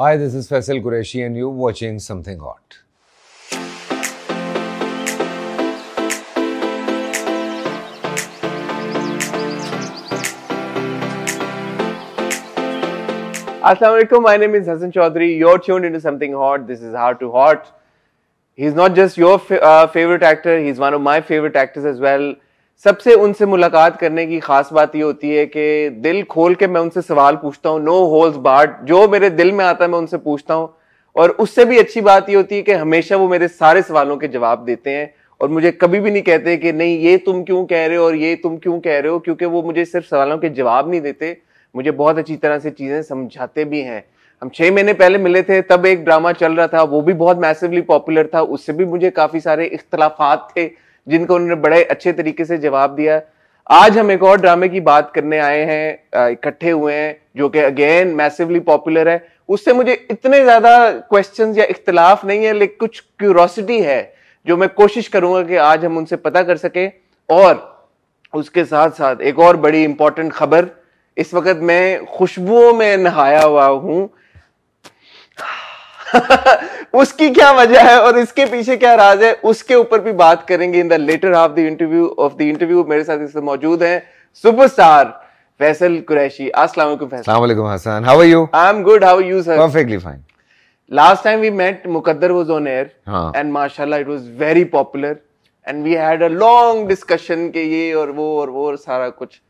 Hi, this is Faisal Qureshi and you're watching Something Hot. Assalamu alaikum, my name is Hassan Chaudhary. You're tuned into Something Hot. This is Hard to Hot. He's not just your uh, favorite actor, he's one of my favorite actors as well. सबसे उनसे मुलाकात करने की खास बात ये होती है कि दिल खोल के मैं उनसे सवाल पूछता हूँ नो होल्स बार्ड जो मेरे दिल में आता है मैं उनसे पूछता हूँ और उससे भी अच्छी बात ये होती है कि हमेशा वो मेरे सारे सवालों के जवाब देते हैं और मुझे कभी भी नहीं कहते कि नहीं ये तुम क्यों कह रहे हो और ये तुम क्यों कह रहे हो क्योंकि वो मुझे सिर्फ सवालों के जवाब नहीं देते मुझे बहुत अच्छी तरह से चीज़ें समझाते भी हैं हम छः महीने पहले मिले थे तब एक ड्रामा चल रहा था वो भी बहुत मैसिवली पॉपुलर था उससे भी मुझे काफ़ी सारे इख्तलाफात थे जिनको उन्होंने बड़े अच्छे तरीके से जवाब दिया आज हम एक और ड्रामे की बात करने आए हैं इकट्ठे हुए हैं जो कि अगेन मैसिवली पॉपुलर है उससे मुझे इतने ज्यादा क्वेश्चंस या इख्तलाफ नहीं है लेकिन कुछ क्यूरोसिटी है जो मैं कोशिश करूंगा कि आज हम उनसे पता कर सके और उसके साथ साथ एक और बड़ी इंपॉर्टेंट खबर इस वक्त मैं खुशबुओं में नहाया हुआ हूं उसकी क्या वजह है और इसके पीछे क्या राज है उसके ऊपर भी बात करेंगे in the latter half the interview of the interview मेरे साथ इस मौजूद हैं सुपरस्टार फैसल कुरैशी अस्सलाम वालेकुम फैसल अस्सलाम वालेकुम Hasan how are you I am good how are you sir perfectly fine last time we met Muqaddar was on air and माशाल्लाह it was very popular and we had a long discussion के ये और वो और वो और सारा कुछ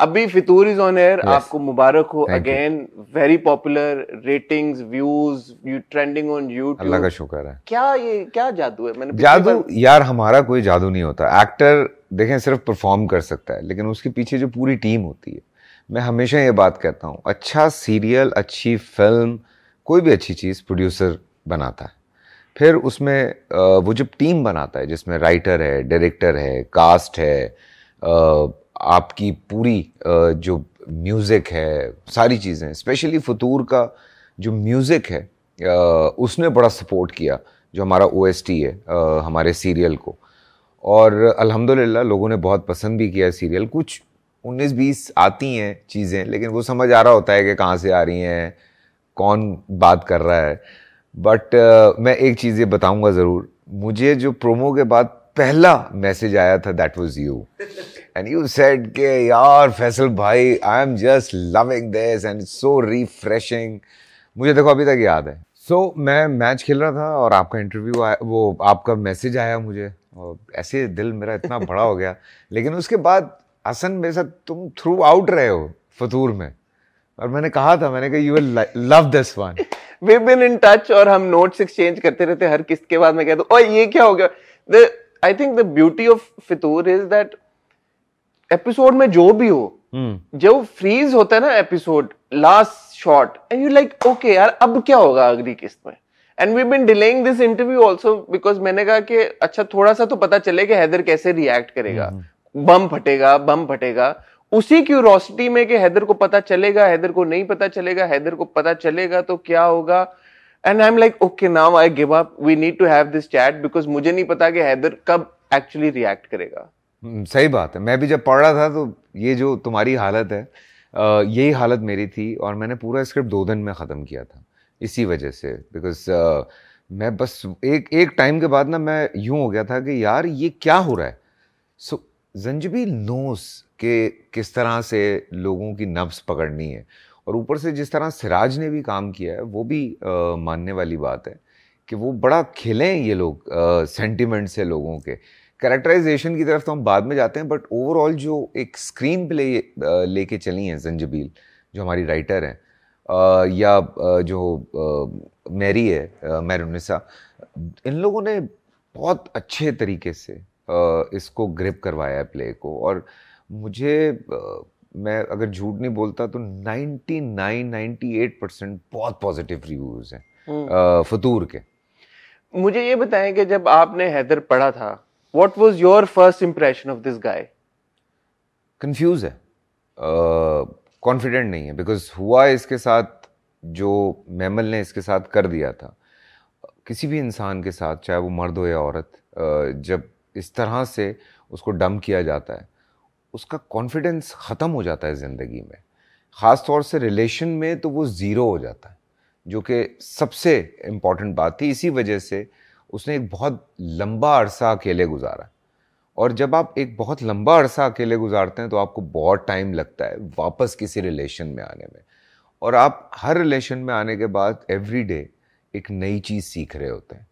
अभी फितूर इज ऑन एयर आपको मुबारक हो again very popular ratings views you trending on YouTube Allah का शुक्र है क्या ये क्या जादू है मैंने जादू पर... यार हमारा कोई जादू नहीं होता एक्टर देखें सिर्फ परफॉर्म कर सकता है लेकिन उसके पीछे जो पूरी टीम होती है मैं हमेशा ये बात कहता हूँ अच्छा सीरियल अच्छी फिल्म कोई भी अच्छी चीज़ प्रोड्यूसर बनाता है फिर उसमें वो जब टीम बनाता है जिसमें राइटर है डायरेक्टर है कास्ट है आपकी पूरी जो म्यूज़िक है सारी चीज़ें स्पेशली फतूर का जो म्यूज़िक है उसने बड़ा सपोर्ट किया जो हमारा ओ है हमारे सीरियल को और अल्हम्दुलिल्लाह लोगों ने बहुत पसंद भी किया सीरियल कुछ 19-20 आती हैं चीज़ें लेकिन वो समझ आ रहा होता है कि कहाँ से आ रही हैं कौन बात कर रहा है बट uh, मैं एक चीज़ ये बताऊँगा ज़रूर मुझे जो प्रोमो के बाद पहला मैसेज आया था that was you and you said के यार फैसल भाई I am just loving this and so refreshing मुझे देखो अभी तक याद है सो so, मैं मैच खेल रहा था और आपका इंटरव्यू आया वो आपका मैसेज आया मुझे और ऐसे दिल मेरा इतना बड़ा हो गया लेकिन उसके बाद असन मेरे साथ तुम थ्रू आउट रहे हो फतूर में और मैंने कहा था मैंने कहा you will love this one we been in touch और हम नोट्स एक्सचेंज करते रहते हर किस्त के बाद मैं कहता हूँ ये क्या हो गया I think the beauty of Fitoor is that episode में जो भी हो hmm. जो फ्रीज होता है ना episode last shot and you like okay यार अब क्या होगा अगली किस्त में and we been delaying this interview also because मैंने कहा कि अच्छा थोड़ा सा तो पता चले कि हैदर कैसे रिएक्ट करेगा hmm. बम फटेगा बम फटेगा उसी क्यूरोसिटी में कि हैदर को पता चलेगा हैदर को नहीं पता चलेगा हैदर को पता चलेगा तो क्या होगा and I am like okay now I give up we need to have this chat because मुझे नहीं पता कि हैदर कब एक्चुअली रिएक्ट करेगा हम्म, सही बात है मैं भी जब पढ़ रहा था तो ये जो तुम्हारी हालत है यही हालत मेरी थी और मैंने पूरा स्क्रिप्ट दो दिन में ख़त्म किया था इसी वजह से बिकॉज मैं बस एक एक टाइम के बाद ना मैं यूं हो गया था कि यार ये क्या हो रहा है सो जंजबी नोस के किस तरह से लोगों की नब्स पकड़नी है और ऊपर से जिस तरह सिराज ने भी काम किया है वो भी आ, मानने वाली बात है कि वो बड़ा खिले ये लोग सेंटिमेंट से लोगों के करेक्टराइजेशन की तरफ तो हम बाद में जाते हैं बट ओवरऑल जो एक स्क्रीन प्ले लेके चली हैं जंजबील जो हमारी राइटर हैं या जो मैरी है मैरुनिसा इन लोगों ने बहुत अच्छे तरीके से इसको ग्रिप करवाया है प्ले को और मुझे मैं अगर झूठ नहीं बोलता तो 99 98 परसेंट बहुत पॉजिटिव रिव्यूज हैं हम्म। फतूर के मुझे ये बताएं कि जब आपने हैदर पढ़ा था what was your first impression of this guy confuse है कॉन्फिडेंट uh, नहीं है बिकॉज हुआ इसके साथ जो मैमल ने इसके साथ कर दिया था किसी भी इंसान के साथ चाहे वो मर्द हो या औरत uh, जब इस तरह से उसको डम किया जाता है उसका कॉन्फिडेंस ख़त्म हो जाता है ज़िंदगी में ख़ास तौर से रिलेशन में तो वो ज़ीरो हो जाता है जो कि सबसे इम्पॉर्टेंट बात थी इसी वजह से उसने एक बहुत लंबा अरसा अकेले गुजारा और जब आप एक बहुत लंबा अरसा अकेले गुजारते हैं तो आपको बहुत टाइम लगता है वापस किसी रिलेशन में आने में और आप हर रिलेशन में आने के बाद एवरी डे एक नई चीज़ सीख रहे होते हैं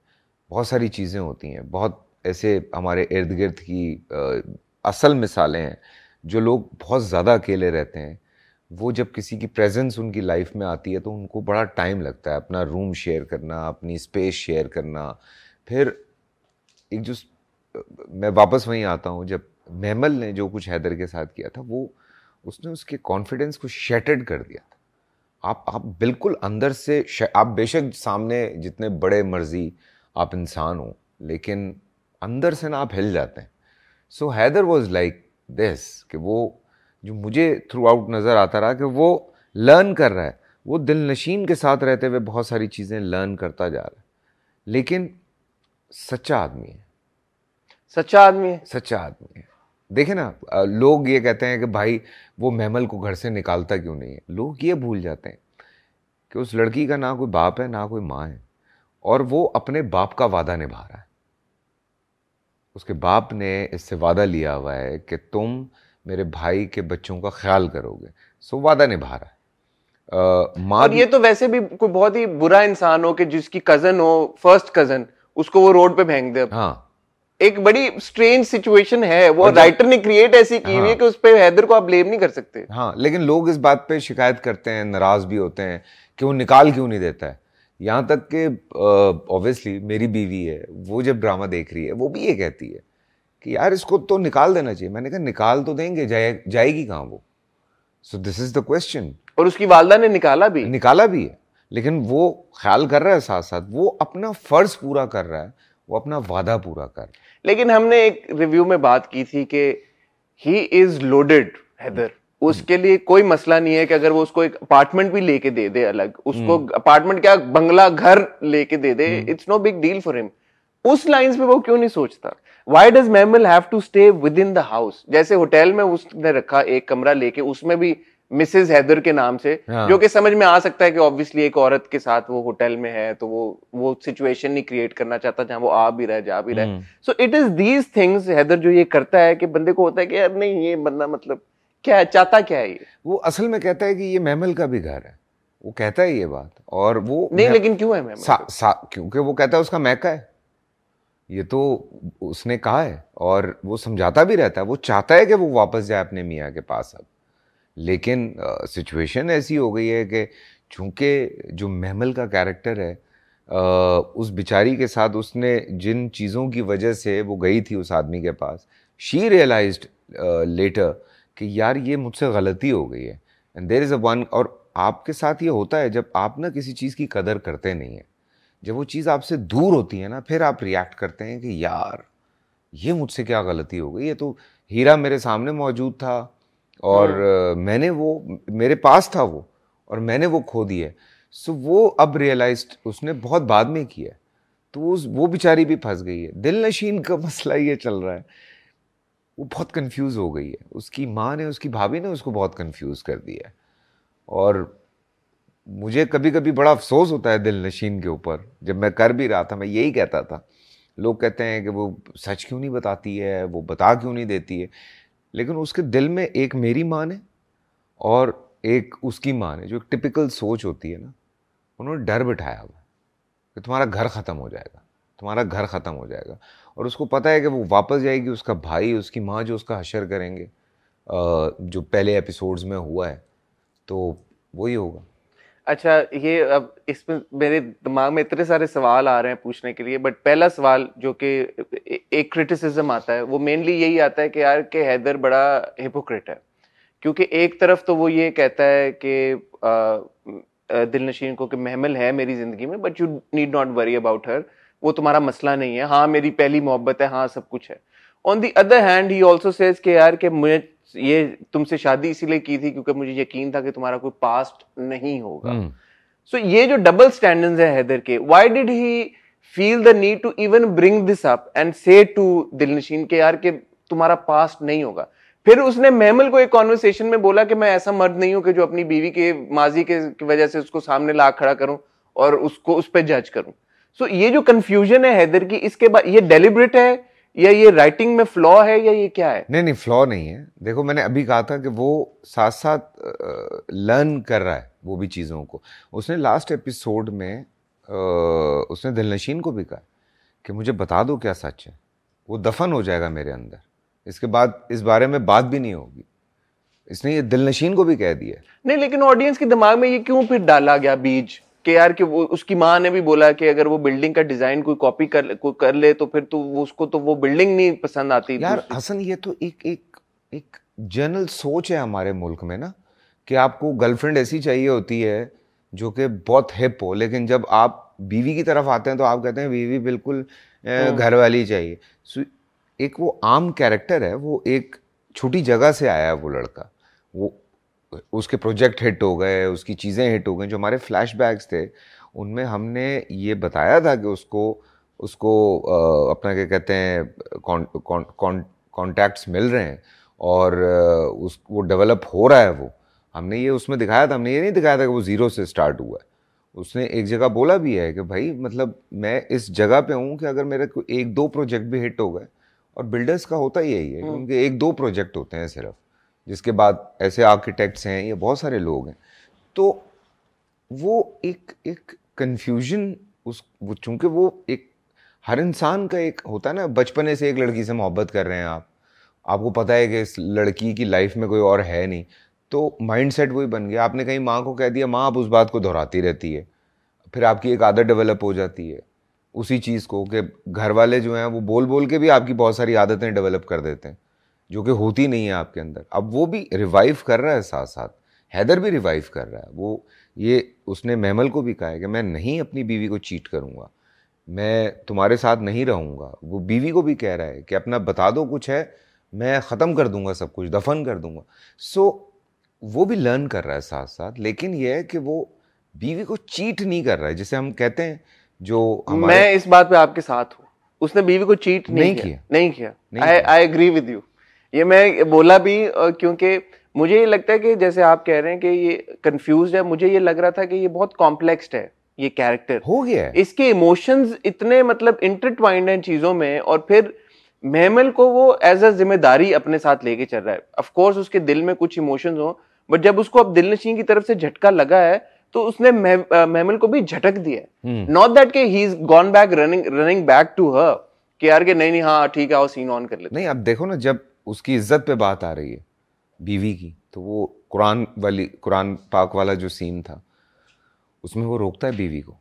बहुत सारी चीज़ें होती हैं बहुत ऐसे हमारे इर्द गिर्द की असल मिसालें हैं जो लोग बहुत ज़्यादा अकेले रहते हैं वो जब किसी की प्रेजेंस उनकी लाइफ में आती है तो उनको बड़ा टाइम लगता है अपना रूम शेयर करना अपनी स्पेस शेयर करना फिर एक जो मैं वापस वहीं आता हूँ जब महमल ने जो कुछ हैदर के साथ किया था वो उसने उसके कॉन्फिडेंस को शेटेड कर दिया था आप आप बिल्कुल अंदर से आप बेशक सामने जितने बड़े मर्जी आप इंसान हो लेकिन अंदर से ना आप हिल जाते हैं so Haider was like this कि वो जो मुझे थ्रू आउट नज़र आता रहा कि वो लर्न कर रहा है वो दिल नशीन के साथ रहते हुए बहुत सारी चीज़ें लर्न करता जा रहा है लेकिन सच्चा आदमी है सच्चा आदमी है सच्चा आदमी है देखे ना लोग ये कहते हैं कि भाई वो महमल को घर से निकालता क्यों नहीं है लोग ये भूल जाते हैं कि उस लड़की का ना कोई बाप है ना कोई माँ है और वो अपने बाप का वादा निभा रहा है उसके बाप ने इससे वादा लिया हुआ है कि तुम मेरे भाई के बच्चों का ख्याल करोगे सो वादा निभा रहा है माँ और ये तो वैसे भी कोई बहुत ही बुरा इंसान हो कि जिसकी कजन हो फर्स्ट कजन उसको वो रोड पे फेंक दे हाँ एक बड़ी स्ट्रेंज सिचुएशन है वो राइटर ने क्रिएट ऐसी की हुई है हाँ। कि उस पर हैदर को आप ब्लेम नहीं कर सकते हाँ लेकिन लोग इस बात पे शिकायत करते हैं नाराज भी होते हैं कि वो निकाल क्यों नहीं देता है यहाँ तक कि ऑब्वियसली मेरी बीवी है वो जब ड्रामा देख रही है वो भी ये कहती है कि यार इसको तो निकाल देना चाहिए मैंने कहा निकाल तो देंगे जाए, जाएगी कहाँ वो so this is the question और उसकी वालदा ने निकाला भी निकाला भी है लेकिन वो ख्याल कर रहा है साथ साथ वो अपना फर्ज पूरा कर रहा है वो अपना वादा पूरा कर लेकिन हमने एक रिव्यू में बात की थी कि ही इज लोडेड हैदर उसके लिए कोई मसला नहीं है कि अगर वो उसको एक अपार्टमेंट भी लेके दे दे अलग उसको अपार्टमेंट हम्म। क्या बंगला घर लेके दे दे it's no big deal for him उस लाइंस पे वो क्यों नहीं सोचता why does Mamal have to stay within the house जैसे होटल में उसने रखा एक कमरा लेके उसमें भी मिसेज हैदर के नाम से हाँ. जो कि समझ में आ सकता है कि ऑब्वियसली एक औरत के साथ वो होटल में है तो वो वो सिचुएशन नहीं क्रिएट करना चाहता जहां वो आ भी रहा है जा भी रहा है so it is these things Haider जो ये करता है कि बंदे को होता है कि यार नहीं ये बंदा मतलब क्या है चाहता क्या है ये वो असल में कहता है कि ये महमल का भी घर है वो कहता है ये बात और वो नहीं लेकिन क्यों है सा, सा, क्योंकि वो कहता है उसका मैका है ये तो उसने कहा है और वो समझाता भी रहता है वो चाहता है कि वो वापस जाए अपने मियाँ के पास अब लेकिन सिचुएशन ऐसी हो गई है कि चूंकि जो महमल का कैरेक्टर है आ, उस बिचारी के साथ उसने जिन चीज़ों की वजह से वो गई थी उस आदमी के पास शी रियलाइज लेटर कि यार ये मुझसे गलती हो गई है and there is a one और आपके साथ ये होता है जब आप ना किसी चीज़ की कदर करते नहीं हैं जब वो चीज़ आपसे दूर होती है ना फिर आप रिएक्ट करते हैं कि यार ये मुझसे क्या गलती हो गई ये तो हीरा मेरे सामने मौजूद था और हाँ। मैंने वो मेरे पास था वो और मैंने वो खो दिया सो वो अब रियलाइज उसने बहुत बाद में किया तो उस वो बेचारी भी फंस गई है दिल नशीन का मसला ये चल रहा है वो बहुत कंफ्यूज हो गई है उसकी माँ ने उसकी भाभी ने उसको बहुत कंफ्यूज कर दिया है और मुझे कभी कभी बड़ा अफसोस होता है दिल नशीन के ऊपर जब मैं कर भी रहा था मैं यही कहता था लोग कहते हैं कि वो सच क्यों नहीं बताती है वो बता क्यों नहीं देती है लेकिन उसके दिल में एक मेरी माँ ने और एक उसकी माँ ने जो एक टिपिकल सोच होती है ना उन्होंने डर बिठाया हुआ कि तुम्हारा घर ख़त्म हो जाएगा तुम्हारा घर ख़त्म हो जाएगा और उसको पता है कि वो वापस जाएगी उसका भाई उसकी माँ जो उसका हशर करेंगे जो पहले एपिसोड्स में हुआ है तो वही होगा अच्छा ये अब इसमें मेरे दिमाग में इतने सारे सवाल आ रहे हैं पूछने के लिए बट पहला सवाल जो कि एक क्रिटिसिज्म आता है वो मेनली यही आता है कि यार के हैदर बड़ा हिपोक्रेट है क्योंकि एक तरफ तो वो ये कहता है कि दिल नशीन को कि महमल है मेरी ज़िंदगी में but you need not worry about her वो तुम्हारा मसला नहीं है हाँ मेरी पहली मोहब्बत है हाँ सब कुछ है on the other hand he also says के यार के मुझे ये तुमसे शादी इसीलिए की थी क्योंकि मुझे यकीन था कि तुम्हारा कोई पास्ट नहीं होगा सो hmm. ये जो डबल स्टैंडर्ड्स है हैदर के why did he feel the need to even bring this up and say to Dilnasheen के यार के तुम्हारा पास्ट नहीं होगा फिर उसने महमल को एक कॉन्वर्सेशन में बोला कि मैं ऐसा मर्द नहीं हूं कि जो अपनी बीवी के माजी के वजह से उसको सामने ला खड़ा करूं और उसको उस पर जज करूं सो so, ये जो कंफ्यूजन है हैदर की इसके बाद ये डेलिब्रेट है या ये राइटिंग में फ्लॉ है या ये क्या है नहीं नहीं फ्लॉ नहीं है देखो मैंने अभी कहा था कि वो साथ साथ लर्न कर रहा है वो भी चीज़ों को उसने लास्ट एपिसोड में आ, उसने दिलनशीन को भी कहा कि मुझे बता दो क्या सच है वो दफन हो जाएगा मेरे अंदर इसके बाद इस बारे में बात भी नहीं होगी इसने ये दिलनशीन को भी कह दिया नहीं लेकिन ऑडियंस के दिमाग में ये क्यों फिर डाला गया बीज के यार कि वो उसकी माँ ने भी बोला कि अगर वो बिल्डिंग का डिजाइन कोई कॉपी कर कोई कर ले तो फिर तो उसको तो वो बिल्डिंग नहीं पसंद आती यार हसन ये तो एक एक एक जनरल सोच है हमारे मुल्क में ना कि आपको गर्लफ्रेंड ऐसी चाहिए होती है जो कि बहुत हिप हो लेकिन जब आप बीवी की तरफ आते हैं तो आप कहते हैं बीवी बिल्कुल हाँ। घर वाली चाहिए एक वो आम कैरेक्टर है वो एक छोटी जगह से आया है वो लड़का वो उसके प्रोजेक्ट हिट हो गए उसकी चीज़ें हिट हो गई जो हमारे फ्लैश थे उनमें हमने ये बताया था कि उसको उसको अपना क्या कहते हैं कॉन्टैक्ट्स मिल रहे हैं और उस वो डेवलप हो रहा है वो हमने ये उसमें दिखाया था हमने ये नहीं दिखाया था कि वो ज़ीरो से स्टार्ट हुआ है उसने एक जगह बोला भी है कि भाई मतलब मैं इस जगह पे हूँ कि अगर मेरे को एक दो प्रोजेक्ट भी हिट हो गए और बिल्डर्स का होता ही यही है क्योंकि हम्म। एक दो प्रोजेक्ट होते हैं सिर्फ जिसके बाद ऐसे आर्किटेक्ट्स हैं या बहुत सारे लोग हैं तो वो एक एक कन्फ्यूजन उस वो चूँकि वो एक हर इंसान का एक होता है ना बचपने से एक लड़की से मोहब्बत कर रहे हैं आप आपको पता है कि इस लड़की की लाइफ में कोई और है नहीं तो माइंड सेट वही बन गया आपने कहीं माँ को कह दिया माँ आप उस बात को दोहराती रहती है फिर आपकी एक आदत डेवलप हो जाती है उसी चीज़ को कि घर वाले जो हैं वो बोल बोल के भी आपकी बहुत सारी आदतें डेवलप कर देते हैं जो कि होती नहीं है आपके अंदर अब वो भी रिवाइव कर रहा है साथ साथ हैदर भी रिवाइव कर रहा है वो ये उसने महमल को भी कहा है कि मैं नहीं अपनी बीवी को चीट करूँगा मैं तुम्हारे साथ नहीं रहूँगा वो बीवी को भी कह रहा है कि अपना बता दो कुछ है मैं ख़त्म कर दूंगा सब कुछ दफन कर दूंगा सो so, वो भी लर्न कर रहा है साथ साथ लेकिन यह है कि वो बीवी को चीट नहीं कर रहा है जिसे हम कहते हैं जो मैं इस बात पे आपके साथ हूँ उसने बीवी को चीट नहीं, नहीं किया, किया नहीं किया आई एग्री विद यू ये मैं बोला भी क्योंकि मुझे ये लगता है कि जैसे आप कह रहे हैं कि ये कंफ्यूज है मुझे ये लग रहा था कि ये बहुत कॉम्प्लेक्स्ड है ये कैरेक्टर हो गया इसके इमोशंस इतने मतलब इंटरट्वाइंड हैं चीजों में और फिर महमल को वो एज अ जिम्मेदारी अपने साथ लेके चल रहा है ऑफ कोर्स उसके दिल में कुछ इमोशंस हो बट जब उसको अब दिल नशीन की तरफ से झटका लगा है तो उसने महमल को भी झटक दिया है नॉट दैट के he is gone back running running back to her कि यार के नहीं नहीं हाँ ठीक है आओ सीन ऑन कर ले नहीं आप देखो ना जब उसकी इज्जत पे बात आ रही है बीवी की तो वो कुरान वाली कुरान पाक वाला जो सीन था उसमें वो रोकता है बीवी को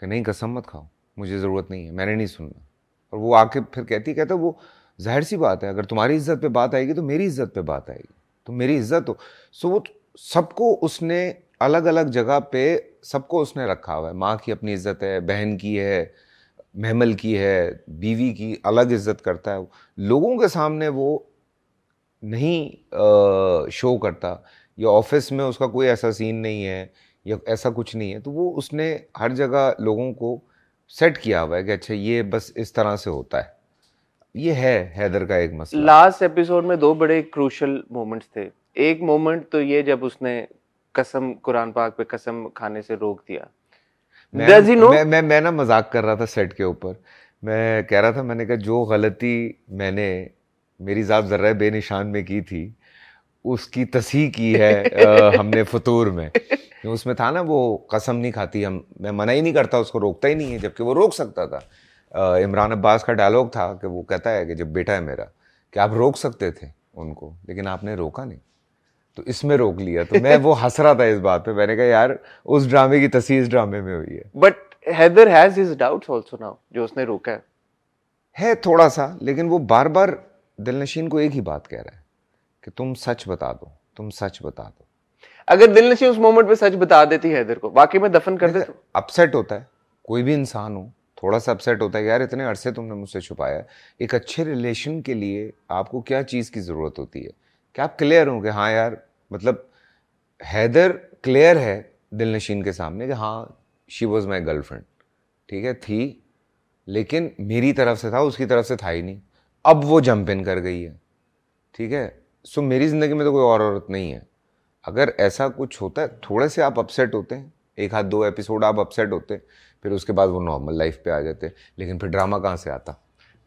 कि नहीं कसम मत खाओ मुझे ज़रूरत नहीं है मैंने नहीं सुनना और वो आके फिर कहती कहते वो जाहिर सी बात है अगर तुम्हारी इज्जत पे बात आएगी तो मेरी इज्जत पे बात आएगी तो मेरी इज्जत हो सो वो सबको उसने अलग अलग जगह पे सबको उसने रखा हुआ है माँ की अपनी इज्जत है बहन की है महमल की है बीवी की अलग इज्जत करता है लोगों के सामने वो नहीं शो करता या ऑफिस में उसका कोई ऐसा सीन नहीं है या ऐसा कुछ नहीं है तो वो उसने हर जगह लोगों को सेट किया हुआ है कि अच्छा ये बस इस तरह से होता है ये है हैदर का एक मसला लास्ट एपिसोड में दो बड़े क्रूशल मोमेंट्स थे एक मोमेंट तो ये जब उसने कसम कुरान पाक पे कसम खाने से रोक दिया मैं, मैं, मैं, मैं ना मजाक कर रहा था सेट के ऊपर मैं कह रहा था मैंने कहा जो गलती मैंने मेरी साहब जर्र बेनिशान में की थी उसकी तसी की है आ, हमने फतूर में उसमें था ना वो कसम नहीं खाती हम मैं मना ही नहीं करता उसको रोकता ही नहीं है जबकि वो रोक सकता था इमरान अब्बास का डायलॉग था कि वो कहता है कि जब बेटा है मेरा कि आप रोक सकते थे उनको लेकिन आपने रोका नहीं तो इसमें रोक लिया तो मैं वो हंस रहा था इस बात पे मैंने कहा यार उस ड्रामे की तसी इस ड्रामे में हुई है but Haider has his doubts also now जो उसने रोका है है थोड़ा सा लेकिन वो बार बार दिलनशीन को एक ही बात कह रहा है कि तुम सच बता दो तुम सच बता दो अगर दिलनशीन उस मोमेंट पे सच बता देती हैदर को बाकी में दफन कर देते अपसेट होता है कोई भी इंसान हो थोड़ा सा अपसेट होता है यार इतने अरसे तुमने मुझसे छुपाया एक अच्छे रिलेशन के लिए आपको क्या चीज़ की ज़रूरत होती है क्या आप क्लियर हो कि हाँ यार मतलब हैदर क्लियर है दिलनशीन के सामने कि हाँ शी वॉज़ माई गर्लफ्रेंड ठीक है थी लेकिन मेरी तरफ से था उसकी तरफ से था ही नहीं अब वो जंप इन कर गई है ठीक है सो मेरी ज़िंदगी में तो कोई और औरत नहीं है अगर ऐसा कुछ होता है थोड़े से आप अपसेट होते हैं एक हाथ दो एपिसोड आप अपसेट होते फिर उसके बाद वो नॉर्मल लाइफ पे आ जाते लेकिन फिर ड्रामा कहाँ से आता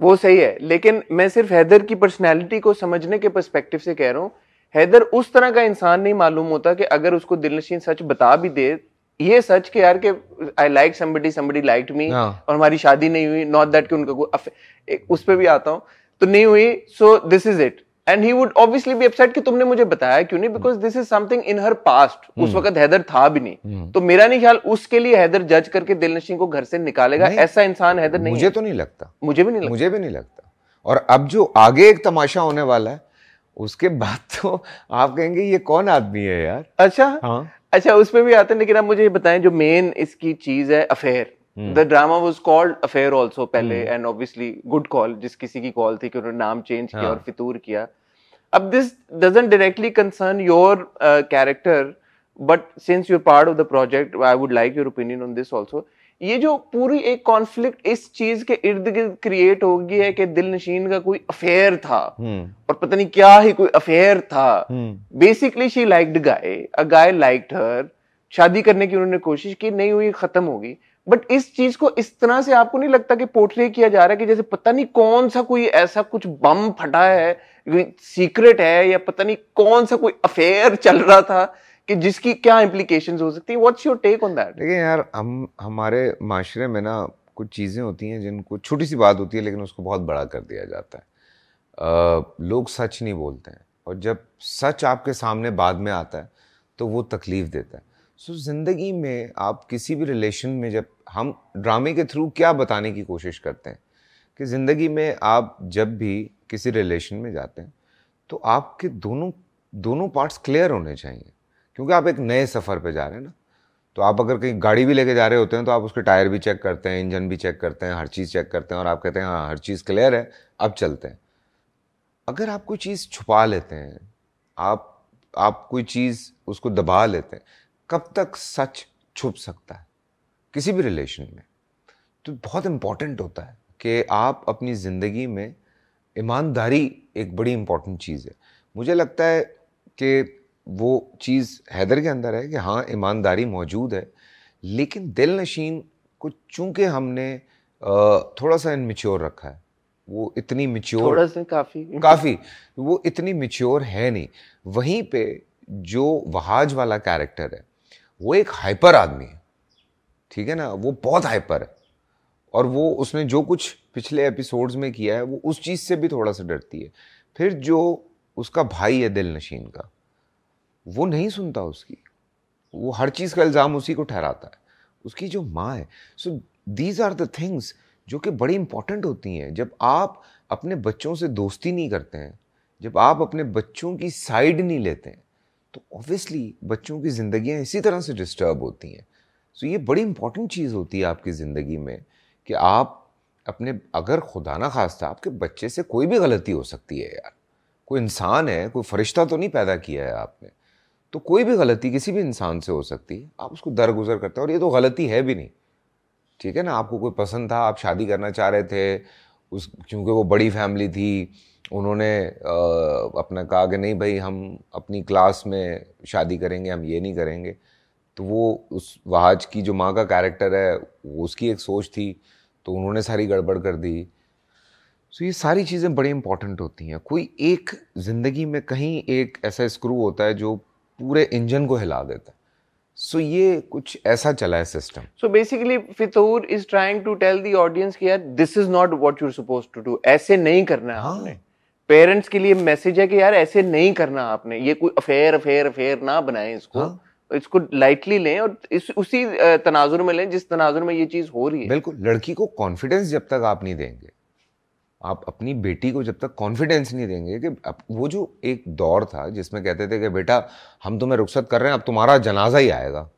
वो सही है लेकिन मैं सिर्फ हैदर की पर्सनैलिटी को समझने के परस्पेक्टिव से कह रहा हूँ हैदर उस तरह का इंसान नहीं मालूम होता कि अगर उसको दिल नशीन सच बता भी दे ये सच के यार के I like somebody somebody like me और हमारी शादी नहीं हुई नॉट दैट कि उनका उस पर भी आता हूँ तो नहीं हुई so this is it and he would obviously भी अपसेट कि तुमने मुझे बताया क्यों नहीं because this is something in her past उस hmm. वक्त हैदर था भी नहीं hmm. तो मेरा नहीं ख्याल उसके लिए हैदर जज करके दिल नशी को घर से निकालेगा ऐसा इंसान हैदर नहीं मुझे है। तो नहीं लगता मुझे भी नहीं लगता मुझे भी नहीं लगता और अब जो आगे एक तमाशा होने वाला है उसके बाद तो आप कहेंगे ये कौन आदमी है यार अच्छा हाँ अच्छा उसमें भी आते हैं लेकिन आप मुझे बताएं जो मेन इसकी चीज है affair the drama was called affair also पहले एंड ऑब्वियसली गुड कॉल जिस किसी की कॉल थी कि उन्होंने नाम चेंज किया और हाँ। फितूर किया अब this doesn't directly concern your character but since you're part of the project I would like your opinion on this also ये जो पूरी एक कॉन्फ्लिक्ट इस चीज के इर्द गिर्द क्रिएट होगी है कि hmm. दिल नशीन का कोई अफेयर था hmm. और पता नहीं क्या ही कोई अफेयर था basically she liked guy a guy liked her शादी करने की उन्होंने कोशिश की नहीं हुई खत्म होगी बट इस चीज को इस तरह से आपको नहीं लगता कि पोर्ट्रे किया जा रहा है कि जैसे पता नहीं कौन सा कोई ऐसा कुछ बम फटा है सीक्रेट है या पता नहीं कौन सा कोई अफेयर चल रहा था कि जिसकी क्या इम्प्लीकेशन हो सकती है what's your take on that देखिए यार हम हमारे माशरे में ना कुछ चीज़ें होती हैं जिनको छोटी सी बात होती है लेकिन उसको बहुत बड़ा कर दिया जाता है आ, लोग सच नहीं बोलते हैं और जब सच आपके सामने बाद में आता है तो वो तकलीफ़ देता है सो so, ज़िंदगी में आप किसी भी रिलेशन में जब हम ड्रामे के थ्रू क्या बताने की कोशिश करते हैं कि ज़िंदगी में आप जब भी किसी रिलेशन में जाते हैं तो आपके दोनों दोनों पार्ट्स क्लियर होने चाहिए क्योंकि आप एक नए सफ़र पे जा रहे हैं ना तो आप अगर कहीं गाड़ी भी लेके जा रहे होते हैं तो आप उसके टायर भी चेक करते हैं इंजन भी चेक करते हैं हर चीज़ चेक करते हैं और आप कहते हैं हाँ हर चीज़ क्लियर है अब चलते हैं अगर आप कोई चीज़ छुपा लेते हैं आप आप कोई चीज़ उसको दबा लेते हैं कब तक सच छुप सकता है किसी भी रिलेशन में तो बहुत इम्पॉर्टेंट होता है कि आप अपनी ज़िंदगी में ईमानदारी एक बड़ी इम्पॉर्टेंट चीज़ है मुझे लगता है कि वो चीज़ हैदर के अंदर है कि हाँ ईमानदारी मौजूद है लेकिन दिल नशीन को चूँकि हमने थोड़ा सा इनमिच्योर रखा है वो इतनी मिच्योर काफ़ी काफ़ी वो इतनी मिच्योर है नहीं वहीं पे जो वहाज वाला कैरेक्टर है वो एक हाइपर आदमी है ठीक है ना वो बहुत हाइपर है और वो उसने जो कुछ पिछले एपिसोड्स में किया है वो उस चीज़ से भी थोड़ा सा डरती है फिर जो उसका भाई है दिल नशीन का वो नहीं सुनता उसकी वो हर चीज़ का इल्ज़ाम उसी को ठहराता है उसकी जो माँ है so these are the things जो कि बड़ी इंपॉर्टेंट होती हैं जब आप अपने बच्चों से दोस्ती नहीं करते हैं जब आप अपने बच्चों की साइड नहीं लेते हैं तो ऑब्वियसली बच्चों की ज़िंदगियाँ इसी तरह से डिस्टर्ब होती हैं सो so, ये बड़ी इंपॉर्टेंट चीज़ होती है आपकी ज़िंदगी में कि आप अपने अगर खुदा ना खास्ता आपके बच्चे से कोई भी गलती हो सकती है यार कोई इंसान है कोई फरिश्ता तो नहीं पैदा किया है आपने तो कोई भी गलती किसी भी इंसान से हो सकती है आप उसको दरगुजर करते हैं और ये तो गलती है भी नहीं ठीक है ना आपको कोई पसंद था आप शादी करना चाह रहे थे उस क्योंकि वो बड़ी फैमिली थी उन्होंने अपना कहा कि नहीं भाई हम अपनी क्लास में शादी करेंगे हम ये नहीं करेंगे तो वो उस वहाज की जो माँ का कैरेक्टर है उसकी एक सोच थी तो उन्होंने सारी गड़बड़ कर दी सो तो ये सारी चीज़ें बड़ी इंपॉर्टेंट होती हैं कोई एक ज़िंदगी में कहीं एक ऐसा स्क्रू होता है जो पूरे इंजन को हिला देता है सो so, ये कुछ ऐसा चला है system so basically Fitoor is trying to tell the audience कि यार this is not what you are suppose to do ऐसे नहीं करना है हाँ. हमने पेरेंट्स के लिए मैसेज है कि यार ऐसे नहीं करना आपने ये कोई अफेयर अफेयर अफेयर ना बनाए इसको हाँ? इसको लाइटली लें और इस उसी तनाजुर में लें जिस तनाजुर में ये चीज हो रही है बिल्कुल लड़की को कॉन्फिडेंस जब तक आप नहीं देंगे आप अपनी बेटी को जब तक कॉन्फिडेंस नहीं देंगे कि वो जो एक दौर था जिसमें कहते थे कि बेटा हम तुम्हें रुख्सत कर रहे हैं अब तुम्हारा जनाजा ही आएगा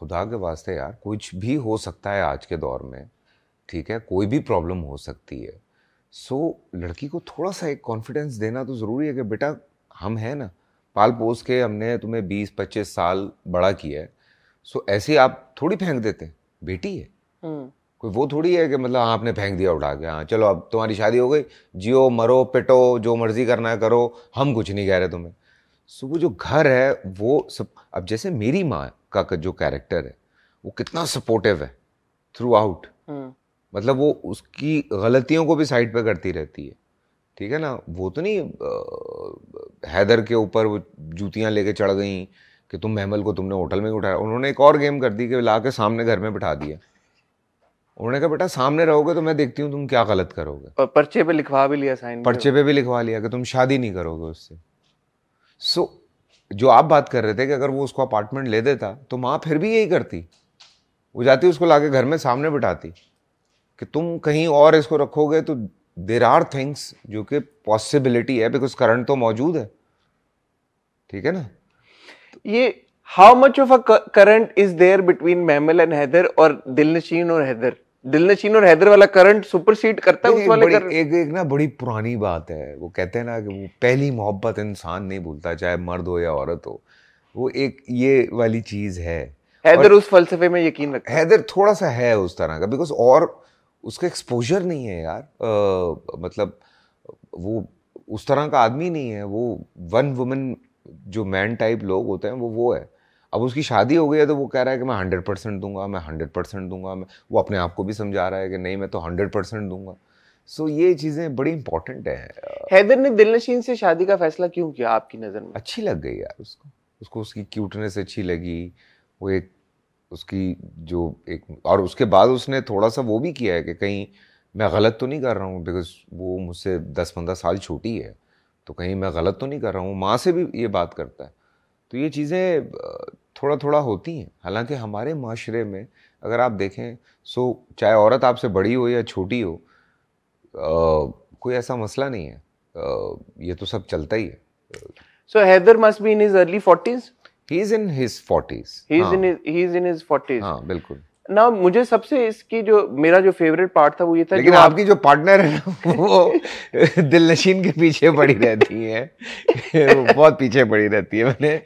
खुदा के वास्ते यार कुछ भी हो सकता है आज के दौर में ठीक है कोई भी प्रॉब्लम हो सकती है सो so, लड़की को थोड़ा सा एक कॉन्फिडेंस देना तो ज़रूरी है कि बेटा हम हैं ना पाल पोस के हमने तुम्हें बीस पच्चीस साल बड़ा किया है सो so, ऐसे आप थोड़ी फेंक देते हैं बेटी है हम्म। कोई वो थोड़ी है कि मतलब हाँ, आपने फेंक दिया उठा के हाँ चलो अब तुम्हारी शादी हो गई जियो मरो पिटो जो मर्जी करना है करो हम कुछ नहीं कह रहे तुम्हें सो so, वो जो घर है वो सब अब जैसे मेरी माँ का जो कैरेक्टर है वो कितना सपोर्टिव है थ्रू हम्म। आउट मतलब वो उसकी गलतियों को भी साइड पे करती रहती है ठीक है ना वो तो नहीं आ, हैदर के ऊपर वो जूतियाँ लेके चढ़ गई कि तुम महमल को तुमने होटल में उठाया उन्होंने एक और गेम कर दी कि ला के सामने घर में बिठा दिया उन्होंने कहा बेटा सामने रहोगे तो मैं देखती हूँ तुम क्या गलत करोगे पर पर्चे पे लिखवा भी लिया साइन पर्चे पे भी लिखवा लिया कि तुम शादी नहीं करोगे उससे सो so, जो आप बात कर रहे थे कि अगर वो उसको अपार्टमेंट ले देता तो माँ फिर भी यही करती वो जाती उसको लाके घर में सामने बिठाती कि तुम कहीं और इसको रखोगे तो देर आर थिंग्स जो कि पॉसिबिलिटी है बिकॉज करंट तो मौजूद है ठीक है ना ये how much of a current is there between Mamal and Haider और दिलनशीन और हैदर दिलनशीन और हैदर वाला करंट सुपरसीड करता है उस वाले करंट एक एक ना बड़ी पुरानी बात है वो कहते हैं ना कि वो पहली मोहब्बत इंसान नहीं भूलता चाहे मर्द हो या औरत हो वो एक ये वाली चीज है हैदर उस फलसफे में यकीन रखता है हैदर थोड़ा सा है उस तरह का बिकॉज और उसका एक्सपोजर नहीं है यार आ, मतलब वो उस तरह का आदमी नहीं है वो वन वुमेन जो मैन टाइप लोग होते हैं वो वो है अब उसकी शादी हो गई है तो वो कह रहा है कि मैं हंड्रेड परसेंट दूंगा मैं हंड्रेड परसेंट दूंगा मैं वो अपने आप को भी समझा रहा है कि नहीं मैं तो हंड्रेड परसेंट दूंगा सो so, ये चीज़ें बड़ी इंपॉर्टेंट है हैदर ने दिल नशीन से शादी का फैसला क्यों किया आपकी नज़र में अच्छी लग गई यार उसको उसको उसकी क्यूटनेस अच्छी लगी वो एक उसकी जो एक और उसके बाद उसने थोड़ा सा वो भी किया है कि कहीं मैं गलत तो नहीं कर रहा हूँ बिकॉज वो मुझसे दस पंद्रह साल छोटी है तो कहीं मैं गलत तो नहीं कर रहा हूँ माँ से भी ये बात करता है तो ये चीज़ें थोड़ा थोड़ा होती हैं हालांकि हमारे माशरे में अगर आप देखें सो चाहे औरत आपसे बड़ी हो या छोटी हो आ, कोई ऐसा मसला नहीं है आ, ये तो सब चलता ही है so Haider must be in his early forties in in हाँ। हाँ, बिल्कुल ना मुझे सबसे इसकी जो मेरा जो फेवरेट पार्ट था वो ये था लेकिन जो आपकी जो पार्टनर है ना वो दिल नशीन के पीछे पड़ी रहती है वो बहुत पीछे पड़ी रहती है मैंने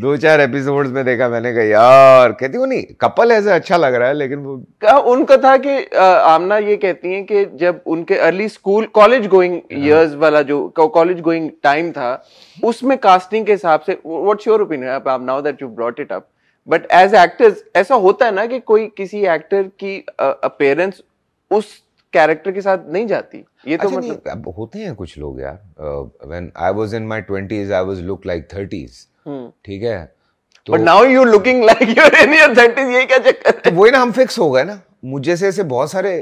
दो चार एपिसोड्स में देखा मैंने कहा यार कहती हूँ नहीं कपल ऐसे अच्छा लग रहा है लेकिन वो क्या उनका था कि आमना ये कहती हैं कि जब उनके early school college going years वाला जो कॉलेज गोइंग टाइम था उसमें कास्टिंग के हिसाब से what's your opinion now that you brought it up but as actors ऐसा होता है ना कि कोई किसी एक्टर की अपेयरेंस उस कैरेक्टर के साथ नहीं जाती ये तो अच्छा, मतलब होते हैं कुछ लोग यार when I was in my 20s I was look like 30s hmm. ठीक है तो now you looking like you in your 30s ये क्या चक्कर है तो वही ना हम फिक्स हो गए ना मुझे से ऐसे बहुत सारे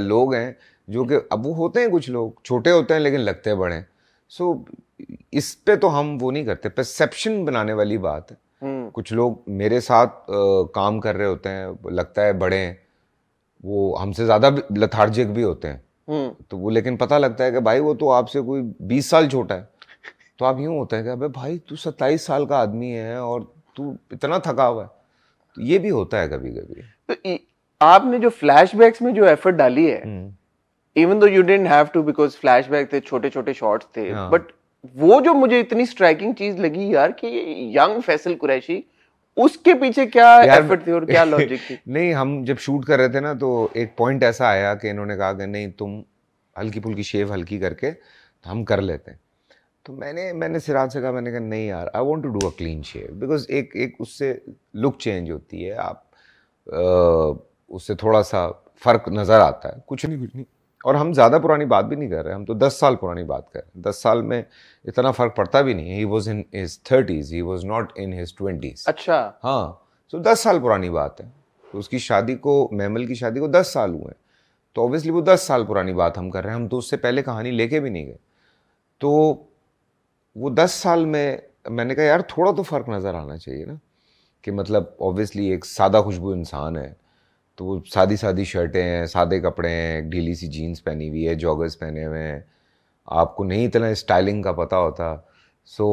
लोग हैं जो कि अब वो होते हैं कुछ लोग छोटे होते हैं लेकिन लगते हैं बड़े सो so, इस पे तो हम वो नहीं करते परसेप्शन बनाने वाली बात है hmm. कुछ लोग मेरे साथ आ, काम कर रहे होते हैं लगता है बड़े हैं वो हमसे ज़्यादा लथार्जिक भी होते हैं hmm. तो वो लेकिन पता लगता है कि भाई वो तो आपसे कोई बीस साल छोटा है तो आप यूँ होता है कि अबे भाई तू सत्ताईस साल का आदमी है और तू इतना थका हुआ है तो ये भी होता है कभी कभी तो आपने जो फ्लैश में जो एफर्ट डाली है even though you didn't have to because flashback थे छोटे छोटे शॉर्ट थे बट हाँ। वो जो मुझे इतनी स्ट्राइकिंग चीज लगी यार कि यंग फैसल कुरैशी उसके पीछे क्या एफर्ट थी और क्या लॉजिक थी नहीं हम जब शूट कर रहे थे ना तो एक पॉइंट ऐसा आया कि इन्होंने कहा कि नहीं तुम हल्की फुल्की शेव हल्की करके तो हम कर लेते हैं तो मैंने मैंने सिराज से कहा मैंने कहा नहीं यार I want to do a clean shave because एक एक उससे लुक चेंज होती है आप उससे थोड़ा सा फ़र्क नज़र आता है कुछ नहीं कुछ नहीं और हम ज़्यादा पुरानी बात भी नहीं कर रहे हम तो दस साल पुरानी बात कर रहे हैं दस साल में इतना फ़र्क पड़ता भी नहीं he was in his thirties he was not in his twenties अच्छा हाँ तो दस साल पुरानी बात है तो उसकी शादी को महमल की शादी को दस साल हुए हैं तो ऑब्वियसली वो दस साल पुरानी बात हम कर रहे हैं हम तो उससे पहले कहानी लेके भी नहीं गए तो वो दस साल में मैंने कहा यार थोड़ा तो फ़र्क नज़र आना चाहिए ना कि मतलब ऑब्वियसली एक सादा खुशबू इंसान है तो वो सादी सादी शर्टें हैं सादे कपड़े हैं एक ढीली सी जीन्स पहनी हुई है जॉगर्स पहने हुए हैं आपको नहीं इतना स्टाइलिंग का पता होता सो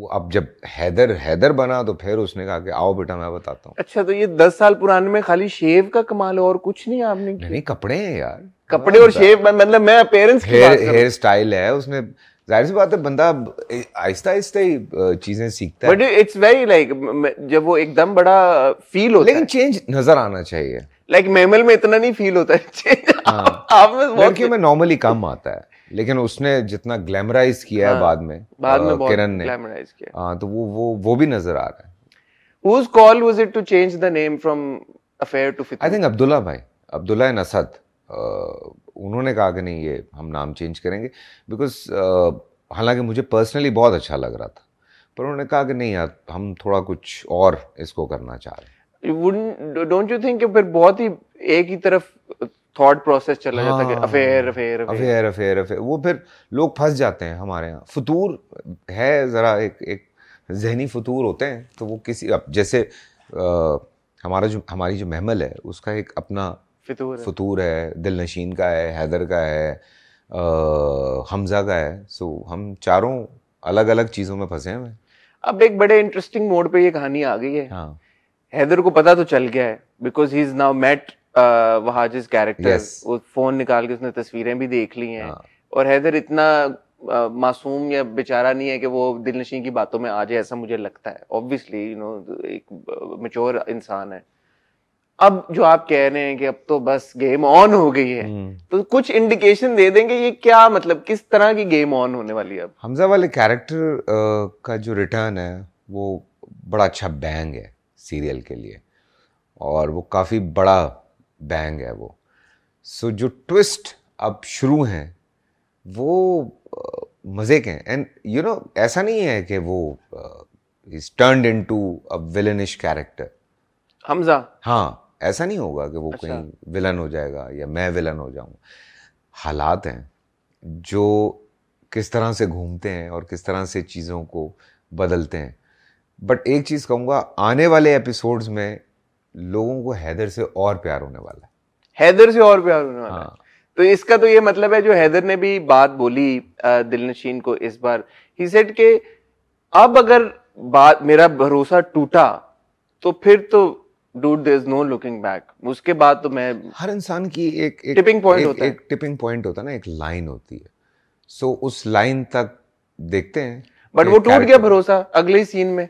वो अब जब हैदर हैदर बना तो फिर उसने कहा कि आओ बेटा मैं बताता हूँ अच्छा तो ये दस साल पुराने में खाली शेव का कमाल और कुछ नहीं आपने नहीं, कपड़े हैं यार कपड़े हाँ, और शेव मतलब मैं पेरेंट्स हेयर स्टाइल है उसने जाहिर सी बात है बंदा आहिस्ता आहिस्ता ही चीजें सीखता है बट इट्स वेरी लाइक जब वो एकदम बड़ा फील होता लेकिन है लेकिन चेंज नजर आना चाहिए लाइक like, मेमल में इतना नहीं फील होता है चेंज हाँ। आप में लड़कियों में नॉर्मली कम आता है लेकिन उसने जितना ग्लैमराइज किया हाँ, है बाद में बाद में किरण ने ग्लैमराइज किया हाँ तो वो वो वो भी नजर आ रहा है whose call was it to change the name from affair to fitna I think Abdullah भाई अब्दुल्ला एंड असद उन्होंने कहा कि नहीं ये हम नाम चेंज करेंगे बिकॉज हालांकि मुझे पर्सनली बहुत अच्छा लग रहा था पर उन्होंने कहा कि नहीं यार हम थोड़ा कुछ और इसको करना चाह रहे हैं डोंट यू थिंक फिर बहुत ही एक ही तरफ थॉट प्रोसेस चला हाँ, जाता है affair affair affair affair affair वो फिर लोग फंस जाते हैं हमारे यहाँ फतूर है ज़रा एक एक जहनी फतूर होते हैं तो वो किसी अब जैसे आ, हमारा जो हमारी जो महमल है उसका एक अपना फितूर है फितूर है दिल नशीन का है हैदर का है आ, हमजा का है सो हम चारों अलग अलग चीज़ों में फंसे हैं अब एक बड़े इंटरेस्टिंग मोड पे ये कहानी आ गई है हाँ. हैदर को पता तो चल गया है because he is now met Wahaj is character वो फोन निकाल के उसने तस्वीरें भी देख ली हैं हाँ. और हैदर इतना आ, मासूम या बेचारा नहीं है कि वो दिल नशीन की बातों में आ जाए ऐसा मुझे लगता है ऑब्वियसली यू नो एक मेच्योर इंसान है अब जो आप कह रहे हैं कि अब तो बस गेम ऑन हो गई है हम्म। तो कुछ इंडिकेशन दे देंगे ये क्या मतलब किस तरह की गेम ऑन होने वाली है अब हमजा वाले कैरेक्टर का जो रिटर्न है वो बड़ा अच्छा बैंग है सीरियल के लिए और वो काफ़ी बड़ा बैंग है वो सो जो ट्विस्ट अब शुरू हैं वो मज़े के हैं एंड यू नो ऐसा नहीं है कि वो is turn into a villainish character Hamza हाँ ऐसा नहीं होगा कि वो अच्छा। कहीं विलन हो जाएगा या मैं विलन हो जाऊँ हालात हैं जो किस तरह से घूमते हैं और किस तरह से चीज़ों को बदलते हैं बट एक चीज़ कहूँगा आने वाले एपिसोड्स में लोगों को हैदर से और प्यार होने वाला है हैदर से और प्यार होने वाला हाँ। तो इसका तो ये मतलब है जो हैदर ने भी बात बोली दिलनशीन को इस बार ही सेड के अब अगर बात मेरा भरोसा टूटा तो फिर तो dude there is no looking back उसके बाद तो मैं हर इंसान की एक एक टिपिंग पॉइंट होता है एक टिपिंग पॉइंट होता है ना एक लाइन होती है सो so, उस लाइन तक देखते हैं बट वो टूट गया भरोसा अगले सीन में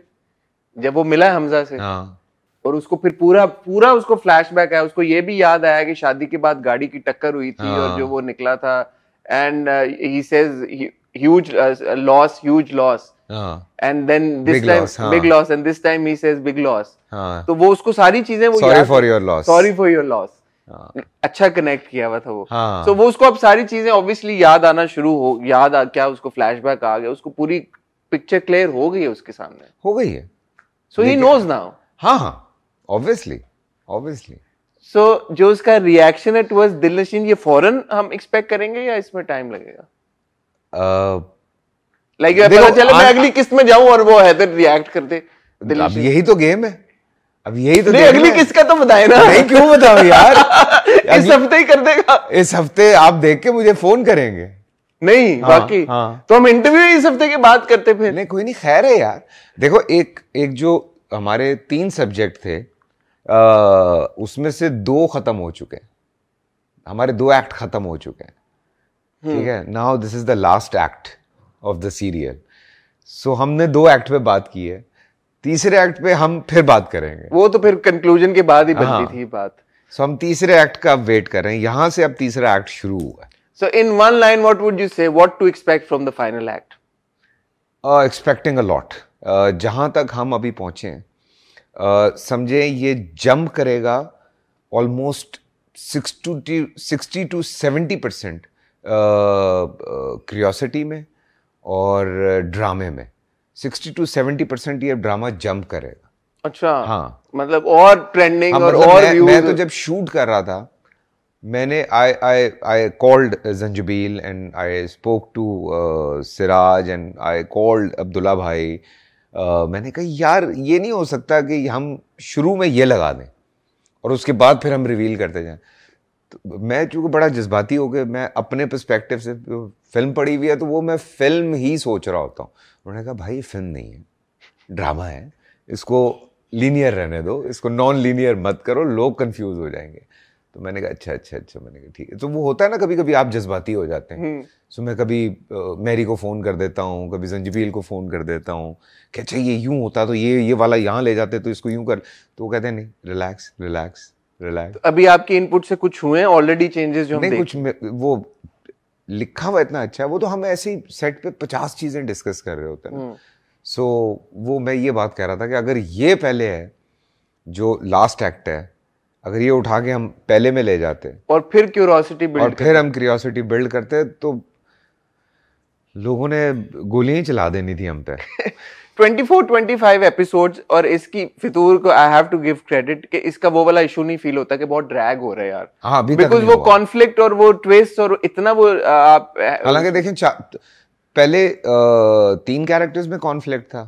जब वो मिला हमजा से हाँ और उसको फिर पूरा पूरा उसको फ्लैशबैक आया उसको ये भी याद आया कि शादी के बाद गाड़ी की टक्कर हुई थी हाँ। और जो वो निकला था and he says huge loss huge loss and then this time big loss and this time he says big loss तो वो उसको सारी चीजें वो sorry for your loss sorry for your loss अच्छा कनेक्ट किया हुआ था वो हाँ। वो उसको अब सारी चीजें ऑब्वियसली याद आना शुरू हो याद आ क्या उसको फ्लैशबैक आ गया उसको पूरी पिक्चर क्लियर हो गई है उसके सामने हो गई है सो ही नोज नाउ हाँ हाँ ऑब्वियसली ऑब्वियसली सो जो उसका रिएक्शन है टुवर्ड्स दिल नशीन ये फॉरन हम एक्सपेक्ट करेंगे या इसमें टाइम लगेगा uh, लाइक like पता चले मैं अगली किस्त में जाऊं और वो हैदर रिएक्ट तो कर दे अब यही तो गेम है अब यही तो नहीं अगली किसका तो बताए ना नहीं क्यों बताओ यार इस हफ्ते ही कर देगा इस हफ्ते आप देख के मुझे फोन करेंगे नहीं हाँ, बाकी हाँ. तो हम इंटरव्यू इस हफ्ते की बात करते फिर नहीं कोई नहीं खैर है यार देखो एक एक जो हमारे तीन सब्जेक्ट थे आ, उसमें से दो खत्म हो चुके हमारे दो एक्ट खत्म हो चुके हैं ठीक हम्म। है now this is the last act of the serial सो हमने दो एक्ट पे बात की है तीसरे एक्ट पे हम फिर बात करेंगे वो तो फिर कंक्लूजन के बाद ही हाँ। बनती थी बात सो so, हम तीसरे एक्ट का वेट कर रहे हैं यहां से अब तीसरा एक्ट शुरू हुआ so in one line what would you say what to expect from the final act expecting a lot जहां तक हम अभी पहुंचे uh, समझे ये जंप करेगा almost sixty to seventy percent curiosity में और ड्रामे में सिक्सटी टू सेवेंटी परसेंट ये ड्रामा जम्प करेगा अच्छा हाँ मतलब और ट्रेंडिंग हाँ, और, मतलब और मैं, मैं तो जब शूट कर रहा था मैंने I I I called Zanjabeel and I spoke to Siraj and I called Abdullah भाई Uh, मैंने कहा यार ये नहीं हो सकता कि हम शुरू में ये लगा दें और उसके बाद फिर हम रिवील करते जाएं तो मैं चूँकि बड़ा जज्बाती हो गया मैं अपने पर्सपेक्टिव से फिल्म पड़ी हुई है तो वो मैं फिल्म ही सोच रहा होता हूँ उन्होंने कहा भाई फिल्म नहीं है ड्रामा है इसको लीनियर रहने दो इसको नॉन लीनियर मत करो लोग कन्फ्यूज़ हो जाएंगे तो मैंने कहा अच्छा अच्छा अच्छा मैंने कहा ठीक है तो वो होता है ना कभी कभी आप जज्बाती हो जाते हैं हम्म। सो मैं कभी मैरी को फ़ोन कर देता हूँ कभी जंजबील को फ़ोन कर देता हूँ कि अच्छा ये यूँ होता तो ये ये वाला यहाँ ले जाते तो इसको यूँ कर तो वो कहते हैं नहीं रिलैक्स रिलैक्स रिलैक्स तो अभी आपके इनपुट से कुछ हुए हैं ऑलरेडी चेंजेस जो नहीं कुछ वो लिखा हुआ इतना अच्छा है वो तो हम ऐसे ही सेट पे पचास चीजें डिस्कस कर रहे होते हैं सो हम्म। so, वो मैं ये बात कह रहा था कि अगर ये पहले है जो लास्ट एक्ट है अगर ये उठा के हम पहले में ले जाते और फिर क्यूरोसिटी बिल्ड और फिर हम क्यूरोसिटी बिल्ड करते तो लोगों ने गोलियां चला देनी थी हम पे 24 25 एपिसोड्स और इसकी फितूर को I have to give credit कि इसका वो वाला इशू नहीं फील होता कि बहुत ड्रैग हो रहा है यार बिकॉज हाँ, वो कॉन्फ्लिक्ट और वो ट्विस्ट और इतना वो आप हालांकि देखें पहले तीन कैरेक्टर्स में कॉन्फ्लिक्ट था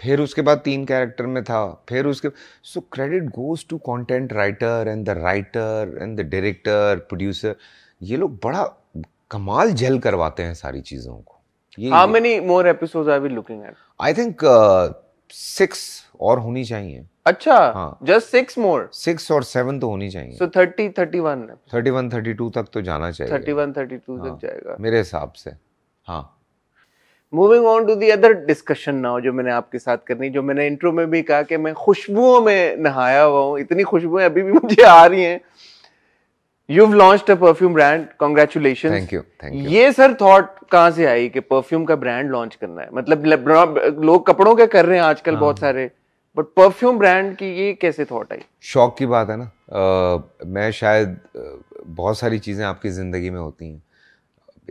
फिर उसके बाद तीन कैरेक्टर में था फिर उसके so credit goes to content writer and the writer and the director producer ये लोग बड़ा कमाल जल करवाते हैं सारी चीज़ों को ये how many more episodes are we looking at I think six और होनी चाहिए अच्छा जस्ट सिक्स मोर सिक्स और सेवन तो होनी चाहिए so thirty thirty one thirty one thirty two तक तो जाना चाहिए थर्टी वन थर्टी टू तक हाँ, जाएगा मेरे हिसाब से हाँ moving on to the other discussion now जो मैंने आपके साथ करनी जो मैंने इंट्रो में भी कहा कि मैं खुशबुओं में नहाया हुआ हूँ इतनी खुशबुएं अभी भी मुझे आ रही हैं you launched a perfume brand congratulation thank you ये सर थॉट कहाँ से आई कि परफ्यूम का ब्रांड लॉन्च करना है मतलब लोग कपड़ों के कर रहे हैं आजकल हाँ। बहुत सारे बट परफ्यूम ब्रांड की ये कैसे थॉट आई शौक की बात है ना आ, मैं शायद बहुत सारी चीज़ें आपकी ज़िंदगी में होती हैं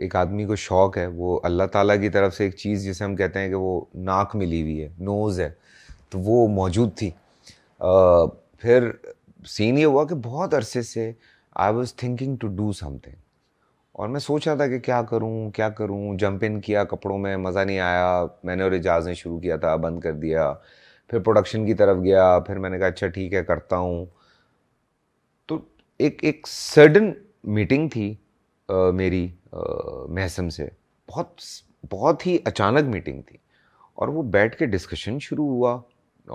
एक आदमी को शौक है वो अल्लाह ताला की तरफ से एक चीज़ जिसे हम कहते हैं कि वो नाक मिली हुई है नोज़ है तो वो मौजूद थी आ, फिर सीन ये हुआ कि बहुत अरसे से I was thinking to do something और मैं सोच रहा था कि क्या करूँ क्या करूँ जंप इन किया कपड़ों में मज़ा नहीं आया मैंने और इजाज़ ने शुरू किया था बंद कर दिया फिर प्रोडक्शन की तरफ गया फिर मैंने कहा अच्छा ठीक है करता हूँ तो एक एक सडन मीटिंग थी आ, मेरी महसम से बहुत बहुत ही अचानक मीटिंग थी और वो बैठ के डिस्कशन शुरू हुआ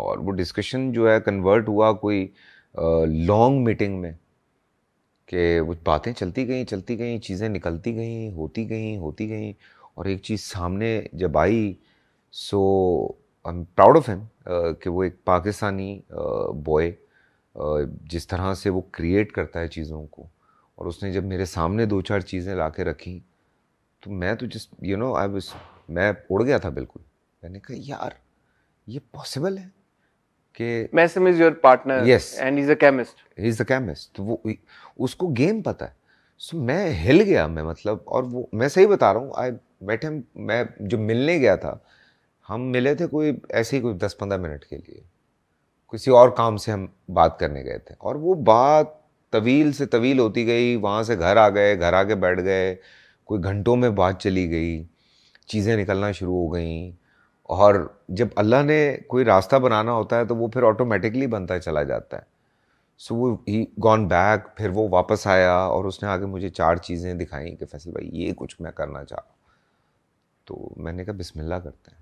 और वो डिस्कशन जो है कन्वर्ट हुआ कोई लॉन्ग मीटिंग में कि वो बातें चलती गई चलती गई चीज़ें निकलती गई होती गई होती गई और एक चीज़ सामने जब आई so I am proud of him कि वो एक पाकिस्तानी बॉय uh, uh, जिस तरह से वो क्रिएट करता है चीज़ों को और उसने जब मेरे सामने दो चार चीज़ें ला के रखी तो मैं तो जिस यू नो आई मैं उड़ गया था बिल्कुल मैंने कहा यार ये पॉसिबल है कि Maisam is your partner yes and is a chemist is a chemist तो वो उसको गेम पता है सो so, मैं हिल गया मैं मतलब और वो मैं सही बता रहा हूँ आई बैठे मैं जो मिलने गया था हम मिले थे कोई ऐसे ही कोई दस पंद्रह मिनट के लिए किसी और काम से हम बात करने गए थे और वो बात तवील से तवील होती गई वहाँ से घर आ गए घर आके बैठ गए कोई घंटों में बात चली गई चीज़ें निकलना शुरू हो गई और जब अल्लाह ने कोई रास्ता बनाना होता है तो वो फिर ऑटोमेटिकली बनता चला जाता है सो वो ही गॉन बैक फिर वो वापस आया और उसने आगे मुझे चार चीज़ें दिखाई कि फैसल भाई ये कुछ मैं करना चाह तो मैंने कहा बिस्मिल्लाह करते हैं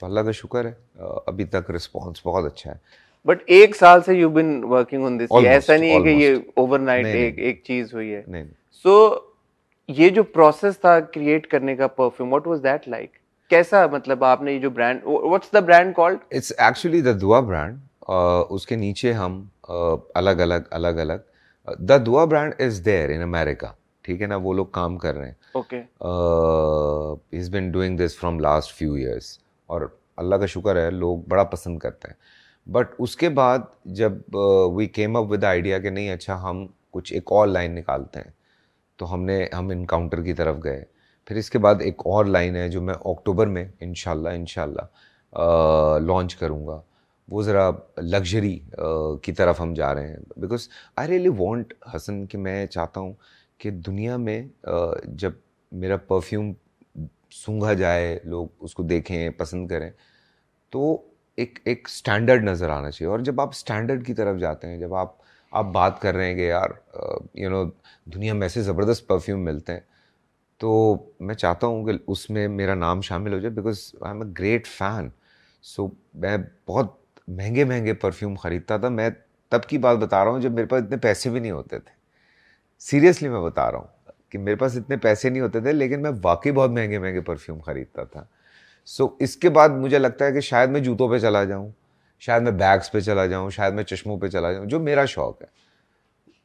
सो अल्लाह का शुक्र है अभी तक रिस्पॉन्स बहुत अच्छा है बट एक साल से you been working on this ऐसा नहीं है कि ये ओवरनाइट एक एक चीज़ हुई है सो so, ये जो प्रोसेस था क्रिएट करने का perfume what was that like कैसा मतलब आपने ये जो brand what's the brand called it's actually the Dua brand उसके नीचे हम uh, अलग अलग अलग अलग the Dua brand is there in America ठीक है ना वो लोग काम कर रहे हैं okay is been doing this from last few years और अल्लाह का शुक्र है लोग बड़ा पसंद करते हैं बट उसके बाद जब we came up with idea कि नहीं अच्छा हम कुछ एक और लाइन निकालते हैं तो हमने हम इनकाउंटर की तरफ गए फिर इसके बाद एक और लाइन है जो मैं अक्टूबर में इन शाला लॉन्च करूँगा वो ज़रा लग्जरी की तरफ हम जा रहे हैं because I really want Hasan कि मैं चाहता हूँ कि दुनिया में जब मेरा परफ्यूम सूंघा जाए लोग उसको देखें पसंद करें तो एक एक स्टैंडर्ड नज़र आना चाहिए और जब आप स्टैंडर्ड की तरफ जाते हैं जब आप आप बात कर रहे हैं कि यार यू नो दुनिया में ऐसे ज़बरदस्त परफ्यूम मिलते हैं तो मैं चाहता हूँ कि उसमें मेरा नाम शामिल हो जाए because I am a great fan so मैं बहुत महंगे महंगे परफ्यूम ख़रीदता था मैं तब की बात बता रहा हूँ जब मेरे पास इतने पैसे भी नहीं होते थे सीरियसली मैं बता रहा हूँ कि मेरे पास इतने पैसे नहीं होते थे लेकिन मैं वाकई बहुत महंगे महंगे परफ्यूम ख़रीदता था सो so, इसके बाद मुझे लगता है कि शायद मैं जूतों पे चला जाऊँ शायद मैं बैग्स पे चला जाऊँ शायद मैं चश्मों पे चला जाऊँ जो मेरा शौक़ है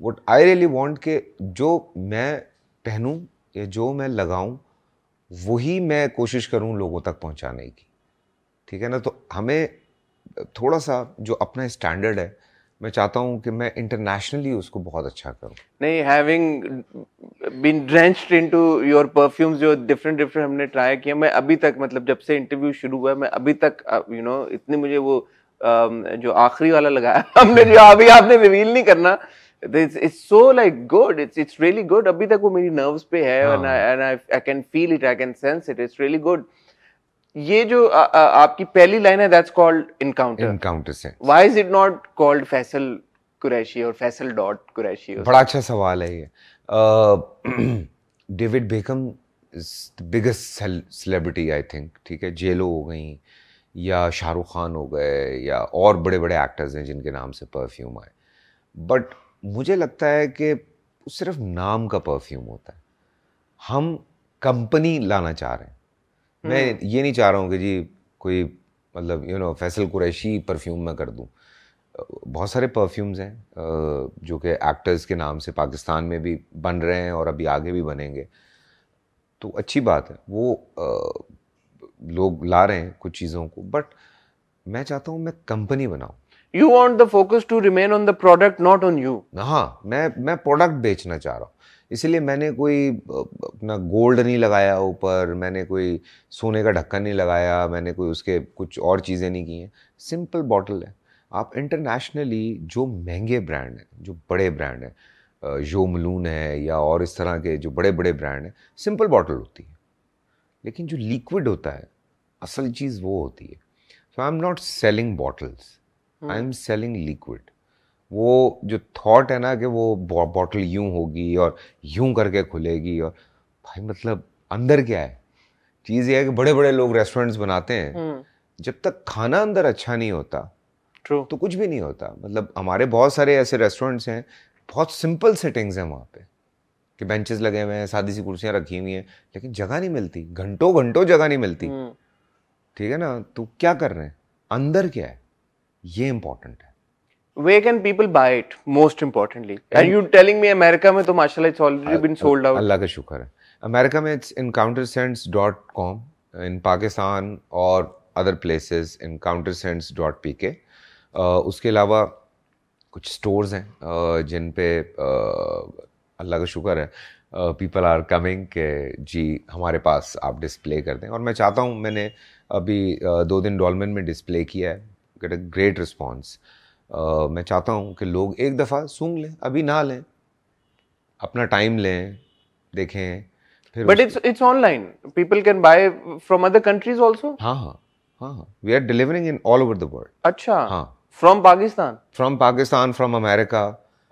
वट आई रियली वॉन्ट के जो मैं पहनूँ कि जो मैं लगाऊं वही मैं कोशिश करूं लोगों तक पहुंचाने की ठीक है ना तो हमें थोड़ा सा जो अपना स्टैंडर्ड है मैं चाहता हूँ कि मैं इंटरनेशनली उसको बहुत अच्छा करूँ नहीं having been drenched into your perfumes जो डिफरेंट डिफरेंट हमने ट्राई किया मैं अभी तक मतलब जब से इंटरव्यू शुरू हुआ मैं अभी तक यू you नो know, इतनी मुझे वो जो आखिरी वाला लगाया हमने जो अभी आपने रिवील नहीं करना it's so like good it's it's really good abhi tak wo meri nerves pe hai and हाँ। I, and I I can feel it I can sense it it's really good ये जो आ, आ, आपकी पहली line है that's called encounter encounter से why is it not called Faisal Qureshi और Faisal dot Qureshi बड़ा अच्छा सवाल है ये David Beckham is the biggest celebrity I think ठीक है जेलो हो गई या शाहरुख खान हो गए या और बड़े बड़े एक्टर्स हैं जिनके नाम से परफ्यूम आए बट मुझे लगता है कि सिर्फ नाम का परफ्यूम होता है हम कंपनी लाना चाह रहे हैं मैं हम्म। ये नहीं चाह रहा हूँ कि जी कोई मतलब you know Faisal Qureshi perfume मैं कर दूँ बहुत सारे परफ्यूम्स हैं जो कि एक्टर्स के नाम से पाकिस्तान में भी बन रहे हैं और अभी आगे भी बनेंगे तो अच्छी बात है वो लोग ला रहे हैं कुछ चीज़ों को बट मैं चाहता हूँ मैं कंपनी बनाऊँ you want the focus to remain on the product not on you हाँ मैं मैं प्रोडक्ट बेचना चाह रहा हूँ इसीलिए मैंने कोई अपना गोल्ड नहीं लगाया ऊपर मैंने कोई सोने का ढक्कन नहीं लगाया मैंने कोई उसके कुछ और चीज़ें नहीं की हैं सिंपल बॉटल है आप इंटरनेशनली जो महंगे ब्रांड हैं जो बड़े ब्रांड हैं जो मलून है या और इस तरह के जो बड़े बड़े ब्रांड हैं सिंपल बॉटल होती है लेकिन जो लिक्विड होता है असल चीज़ वो होती है so I am not selling bottles I am selling liquid वो जो थॉट है ना कि वो बॉटल यूं होगी और यूं करके खुलेगी और भाई मतलब अंदर क्या है चीज़ ये है कि बड़े बड़े लोग रेस्टोरेंट्स बनाते हैं हम्म। जब तक खाना अंदर अच्छा नहीं होता True. तो कुछ भी नहीं होता मतलब हमारे बहुत सारे ऐसे रेस्टोरेंट्स हैं बहुत सिंपल सेटिंग्स हैं वहाँ पे कि बेंचेस लगे हुए हैं सादी सी कुर्सियाँ रखी हुई हैं लेकिन जगह नहीं मिलती घंटों घंटों जगह नहीं मिलती हम्म। ठीक है ना तो क्या कर रहे हैं अंदर क्या है ये इम्पोर्टेंट है where can people buy it most importantly and you telling me America में तो माशा it's already been sold out Allah का शुक्र है अमेरिका में it's encounter sense dot com in Pakistan और other places encounter sense dot P K उसके अलावा कुछ स्टोर्स हैं जिन पे अल्लाह का शुक्र है पीपल आर कमिंग के जी हमारे पास आप डिस्प्ले कर दें और मैं चाहता हूँ मैंने अभी दो दिन डॉलमेन में डिस्प्ले किया है गेट अ ग्रेट रिस्पॉन्स मैं चाहता हूँ कि लोग एक दफ़ा सूंघ लें अभी ना लें अपना टाइम लें देखें फिर but it's it's online people can buy from other countries also हाँ हाँ हाँ we are delivering in all over the world अच्छा हाँ from Pakistan from Pakistan from America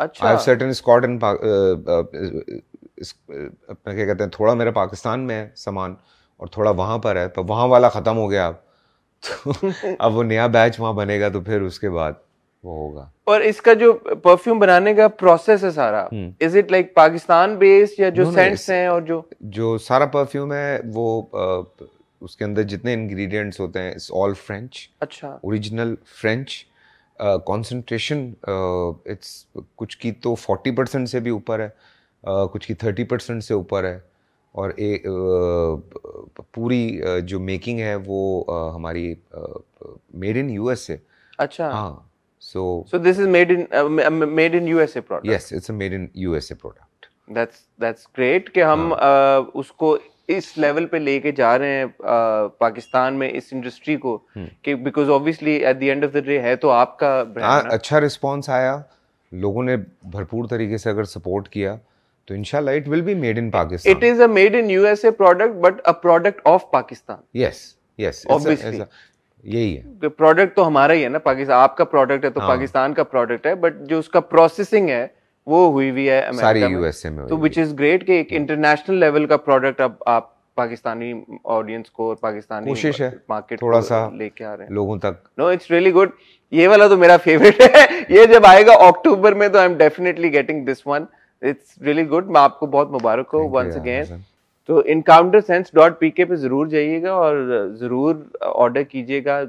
अच्छा आई हैव सर्टेन स्कॉट इन क्या कहते हैं थोड़ा मेरा पाकिस्तान में है सामान और थोड़ा वहाँ पर है तो वहाँ वाला ख़त्म हो गया अब तो अब वो नया बैच वहाँ बनेगा तो फिर उसके बाद वो होगा और इसका जो परफ्यूम बनाने का प्रोसेस है सारा is it like Pakistan based या जो सेंट्स हैं और जो जो सारा परफ्यूम है वो आ, उसके अंदर जितने इंग्रेडिएंट्स होते हैं इट्स ऑल फ्रेंच अच्छा ओरिजिनल फ्रेंच कॉन्सेंट्रेशन इट्स कुछ की तो 40 परसेंट से भी ऊपर है uh, कुछ की 30 परसेंट से ऊपर है और ए, पूरी जो मेकिंग है वो हमारी मेड इन यूएस से अच्छा हाँ so so this is made in made in in USA product yes it's made in in USA product that's that's great कि हम हाँ. uh, उसको इस लेवल पे लेके जा रहे हैं आ, पाकिस्तान में इस इंडस्ट्री को हम्म। कि because obviously at the end of the day है तो आपका आ, अच्छा रिस्पांस आया लोगों ने भरपूर तरीके से अगर सपोर्ट किया तो इनशाला it will be made in Pakistan it is a made in USA product, but a product of Pakistan. Yes, yes Obviously. यही है तो प्रोडक्ट तो हमारा ही है ना पाकिस्तान आपका प्रोडक्ट है तो हाँ। पाकिस्तान का प्रोडक्ट है बट जो उसका प्रोसेसिंग है वो हुई हुई है अमेरिका में यूएसए में तो विच इज ग्रेट कि एक इंटरनेशनल हाँ। लेवल का प्रोडक्ट अब आप पाकिस्तानी ऑडियंस को और पाकिस्तानी कोशिश है मार्केट थोड़ा सा लेके आ रहे हैं लोगों तक नो इट्स रियली गुड ये वाला तो मेरा फेवरेट है ये जब आएगा अक्टूबर में तो I am definitely getting this one it's really good मैं आपको बहुत मुबारक हो वंस अगेन तो encounter sense dot P K पे ज़रूर जाइएगा और ज़रूर ऑर्डर कीजिएगा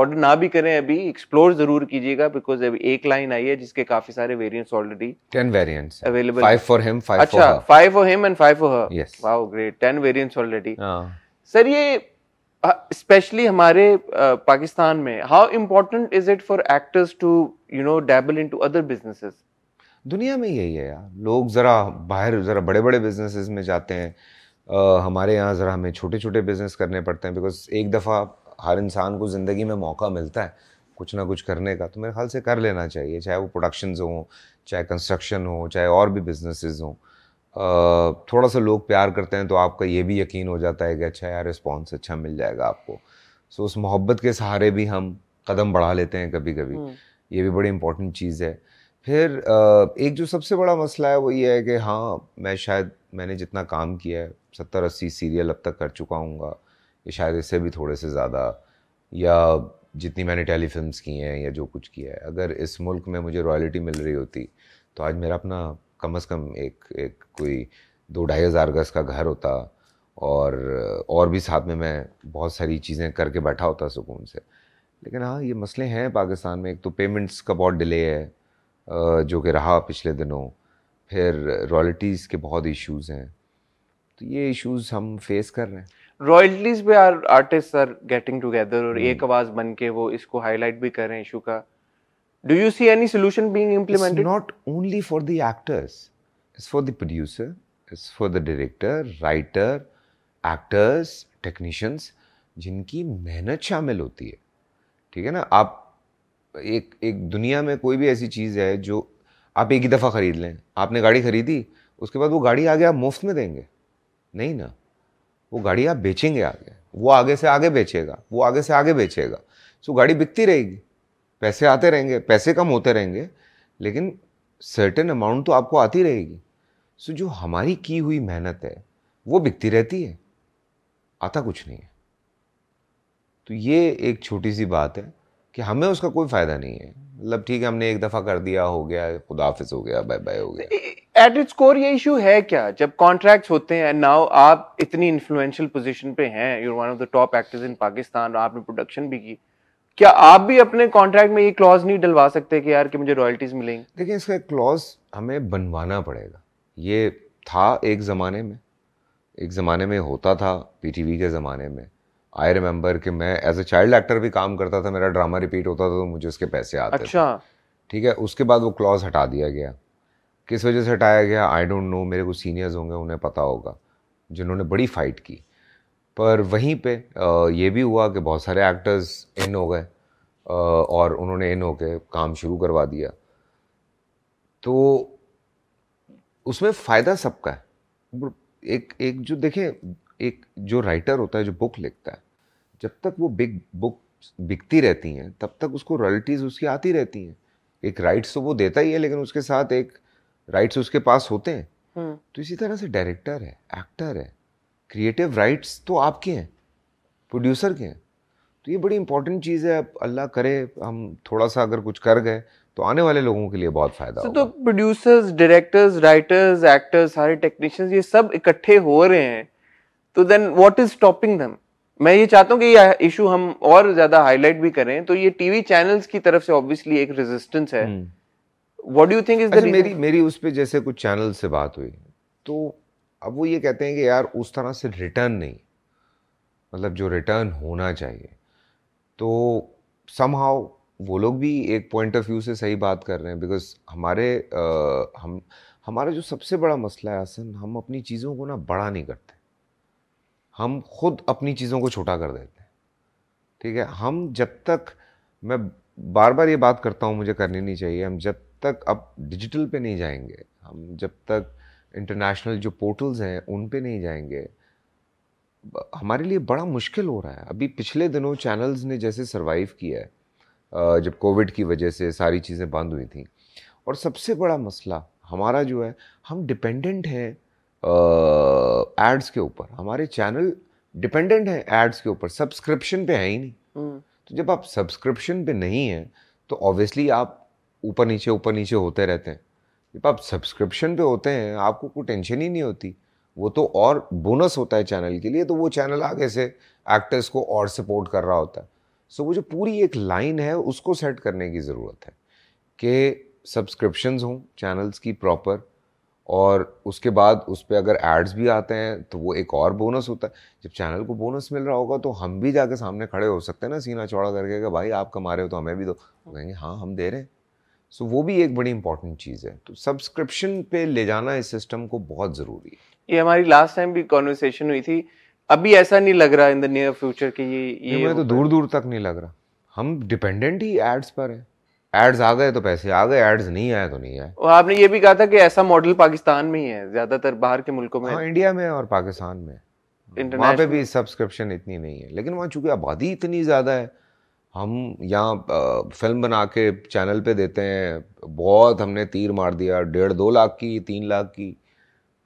ऑर्डर ना भी करें अभी एक्सप्लोर जरूर कीजिएगा बिकॉज अभी एक लाइन आई है जिसके काफी सारे variants already ten variants available five for him five अच्छा five for him and five for her yes wow great ten variants already sir ये स्पेशली uh, हमारे uh, पाकिस्तान में how important is it for actors to you know dabble into other businesses दुनिया में यही है यार लोग ज़रा बाहर ज़रा बड़े बड़े बिजनेसेस में जाते हैं आ, हमारे यहाँ ज़रा हमें छोटे छोटे बिजनेस करने पड़ते हैं बिकॉज एक दफ़ा हर इंसान को ज़िंदगी में मौका मिलता है कुछ ना कुछ करने का तो मेरे ख्याल से कर लेना चाहिए चाहे वो प्रोडक्शन हों चाहे कंस्ट्रक्शन हो चाहे और भी बिजनेसेस हों थोड़ा सा लोग प्यार करते हैं तो आपका ये भी यकीन हो जाता है कि अच्छा यार रिस्पॉन्स अच्छा मिल जाएगा आपको सो उस मोहब्बत के सहारे भी हम कदम बढ़ा लेते हैं कभी कभी हम्म। ये भी बड़ी इंपॉर्टेंट चीज़ है फिर एक जो सबसे बड़ा मसला है वो ये है कि हाँ मैं शायद मैंने जितना काम किया है सत्तर अस्सी सीरियल अब तक कर चुका हूँ या शायद इससे भी थोड़े से ज़्यादा या जितनी मैंने टेलीफिल्म की हैं या जो कुछ किया है अगर इस मुल्क में मुझे रॉयल्टी मिल रही होती तो आज मेरा अपना कम अज़ कम एक एक कोई दो ढाई हज़ार गज़ का घर होता और और भी साथ में मैं बहुत सारी चीज़ें करके बैठा होता सुकून से लेकिन हाँ ये मसले हैं पाकिस्तान में एक तो पेमेंट्स का बहुत डिले है जो कि रहा पिछले दिनों फिर रॉयल्टीज़ के बहुत इश्यूज हैं तो ये इश्यूज हम फेस कर रहे हैं रॉयल्टीज पे are artist are getting together और हम्म। एक आवाज बन के वो इसको हाईलाइट भी कर रहे हैं इशू का do you see any solution being implemented not only for the actors it's for the producer it's for the director writer actors technicians जिनकी मेहनत शामिल होती है ठीक है ना आप एक एक दुनिया में कोई भी ऐसी चीज़ है जो आप एक ही दफ़ा ख़रीद लें आपने गाड़ी ख़रीदी उसके बाद वो गाड़ी आगे आप मुफ्त में देंगे नहीं ना वो गाड़ी आप बेचेंगे आगे वो आगे से आगे बेचेगा वो आगे से आगे बेचेगा सो गाड़ी बिकती रहेगी पैसे आते रहेंगे पैसे कम होते रहेंगे लेकिन सर्टेन अमाउंट तो आपको आती रहेगी सो जो हमारी की हुई मेहनत है वो बिकती रहती है आता कुछ नहीं है तो ये एक छोटी सी बात है कि हमें उसका कोई फ़ायदा नहीं है मतलब ठीक है हमने एक दफ़ा कर दिया हो गया खुदाफिस हो गया बाय बाय हो गया एट इट्स कोर ये इशू है क्या जब कॉन्ट्रैक्ट्स होते हैं नाउ आप इतनी इन्फ्लुएंशियल पोजीशन पे हैं you one of the top actors in Pakistan और आपने प्रोडक्शन भी की क्या आप भी अपने कॉन्ट्रैक्ट में ये क्लॉज नहीं डलवा सकते कि यार कि मुझे रॉयल्टीज मिलेंगी देखिए इसका क्लॉज हमें बनवाना पड़ेगा ये था एक ज़माने में एक ज़माने में होता था पीटीवी के ज़माने में आई रिमेम्बर कि मैं एज ए चाइल्ड एक्टर भी काम करता था मेरा ड्रामा रिपीट होता था तो मुझे उसके पैसे आते अच्छा ठीक है उसके बाद वो क्लॉज हटा दिया गया किस वजह से हटाया गया आई डोंट नो मेरे को सीनियर्स होंगे उन्हें पता होगा जिन्होंने बड़ी फाइट की पर वहीं पे ये भी हुआ कि बहुत सारे एक्टर्स इन हो गए और उन्होंने इन होके काम शुरू करवा दिया तो उसमें फ़ायदा सबका है एक एक जो देखें एक जो राइटर होता है जो बुक लिखता है जब तक वो बिग बुक बिकती रहती हैं तब तक उसको रॉयल्टीज़ उसकी आती रहती हैं एक राइट्स तो वो देता ही है लेकिन उसके साथ एक राइट्स उसके पास होते हैं हम्म। तो इसी तरह से डायरेक्टर है एक्टर है क्रिएटिव राइट्स तो आपके हैं प्रोड्यूसर के हैं तो ये बड़ी इंपॉर्टेंट चीज़ है अब अल्लाह करे हम थोड़ा सा अगर कुछ कर गए तो आने वाले लोगों के लिए बहुत फायदा so, तो प्रोड्यूसर्स डायरेक्टर्स राइटर्स एक्टर्स सारे टेक्नीशियंस ये सब इकट्ठे हो रहे हैं तो then what is stopping them मैं ये चाहता हूँ कि ये इशू हम और ज्यादा हाईलाइट भी करें तो ये टीवी चैनल्स की तरफ से ऑब्वियसली एक रेजिस्टेंस है what do you think is the मेरी मेरी उस पर जैसे कुछ चैनल से बात हुई तो अब वो ये कहते हैं कि यार उस तरह से रिटर्न नहीं मतलब जो रिटर्न होना चाहिए तो समहाउ वो लोग भी एक पॉइंट ऑफ व्यू से सही बात कर रहे हैं बिकॉज हमारे आ, हम हमारा जो सबसे बड़ा मसला है आसन हम अपनी चीज़ों को ना बड़ा नहीं करते हम खुद अपनी चीज़ों को छोटा कर देते हैं ठीक है हम जब तक मैं बार बार ये बात करता हूँ मुझे करनी नहीं चाहिए हम जब तक अब डिजिटल पे नहीं जाएंगे हम जब तक इंटरनेशनल जो पोर्टल्स हैं उन पे नहीं जाएंगे हमारे लिए बड़ा मुश्किल हो रहा है अभी पिछले दिनों चैनल्स ने जैसे सर्वाइव किया है जब कोविड की वजह से सारी चीज़ें बंद हुई थी और सबसे बड़ा मसला हमारा जो है हम डिपेंडेंट हैं एड्स के ऊपर हमारे चैनल डिपेंडेंट हैं एड्स के ऊपर सब्सक्रिप्शन पे है ही नहीं हम्म। तो जब आप सब्सक्रिप्शन पे नहीं हैं तो ऑब्वियसली आप ऊपर नीचे ऊपर नीचे होते रहते हैं जब आप सब्सक्रिप्शन पे होते हैं आपको कोई टेंशन ही नहीं होती वो तो और बोनस होता है चैनल के लिए तो वो चैनल आगे से एक्टर्स को और सपोर्ट कर रहा होता है सो so, वो जो पूरी एक लाइन है उसको सेट करने की ज़रूरत है कि सब्सक्रिप्शंस हों चैनल्स की प्रॉपर और उसके बाद उस पर अगर एड्स भी आते हैं तो वो एक और बोनस होता है जब चैनल को बोनस मिल रहा होगा तो हम भी जाके सामने खड़े हो सकते हैं ना सीना चौड़ा करके कि भाई आप कमा रहे हो तो हमें भी दो कहेंगे हाँ हम दे रहे हैं सो वो भी एक बड़ी इंपॉर्टेंट चीज़ है तो सब्सक्रिप्शन पे ले जाना इस सिस्टम को बहुत ज़रूरी है ये हमारी लास्ट टाइम भी कॉन्वर्सेशन हुई थी अभी ऐसा नहीं लग रहा इन द नियर फ्यूचर की ये ये तो दूर दूर तक नहीं लग रहा हम डिपेंडेंट ही एड्स पर हैं एड्स आ गए तो पैसे आ गए एड्स नहीं आए तो नहीं आए और आपने ये भी कहा था कि ऐसा मॉडल पाकिस्तान में ही है ज्यादातर बाहर के मुल्कों में हाँ, इंडिया में और पाकिस्तान में वहाँ पे भी सब्सक्रिप्शन इतनी नहीं है लेकिन वहाँ चूंकि आबादी इतनी ज़्यादा है हम यहाँ फिल्म बना के चैनल पे देते हैं बहुत हमने तीर मार दिया डेढ़ दो लाख की तीन लाख की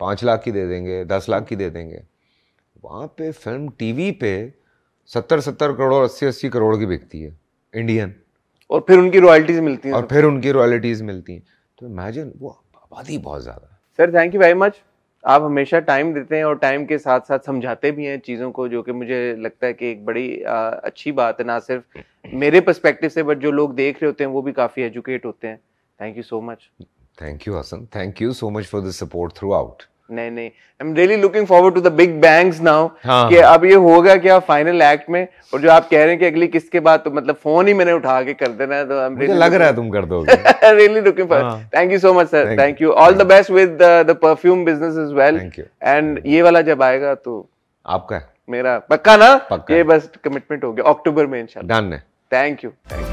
पाँच लाख की दे देंगे दस लाख की दे देंगे वहाँ पे फिल्म टीवी पे सत्तर सत्तर करोड़ अस्सी अस्सी करोड़ की बिकती है इंडियन और फिर उनकी रॉयल्टीज मिलती हैं और फिर उनकी रॉयल्टीज मिलती हैं तो इमेजिन वो आबादी बहुत ज़्यादा sir thank you very much आप हमेशा टाइम देते हैं और टाइम के साथ साथ समझाते भी हैं चीज़ों को जो कि मुझे लगता है कि एक बड़ी आ, अच्छी बात है ना सिर्फ मेरे पर्सपेक्टिव से बट जो लोग देख रहे होते हैं वो भी काफ़ी एजुकेट होते हैं thank you so much thank you Hasan thank you so much for the support throughout नहीं नहीं I am really looking forward to the big bangs now कि अब ये होगा क्या फाइनल एक्ट में और जो आप कह रहे हैं कि अगली किसके बाद तो मतलब फोन ही मैंने उठा के कर देना है तो आई really लग रहा है तुम कर दोगे really looking for thank you so much sir thank you all the best with the perfume business is well and ये वाला जब आएगा तो आपका मेरा पक्का ना पक्का ये बस कमिटमेंट हो गया अक्टूबर में इंशाल्लाह डन है थैंक यू थैंक यू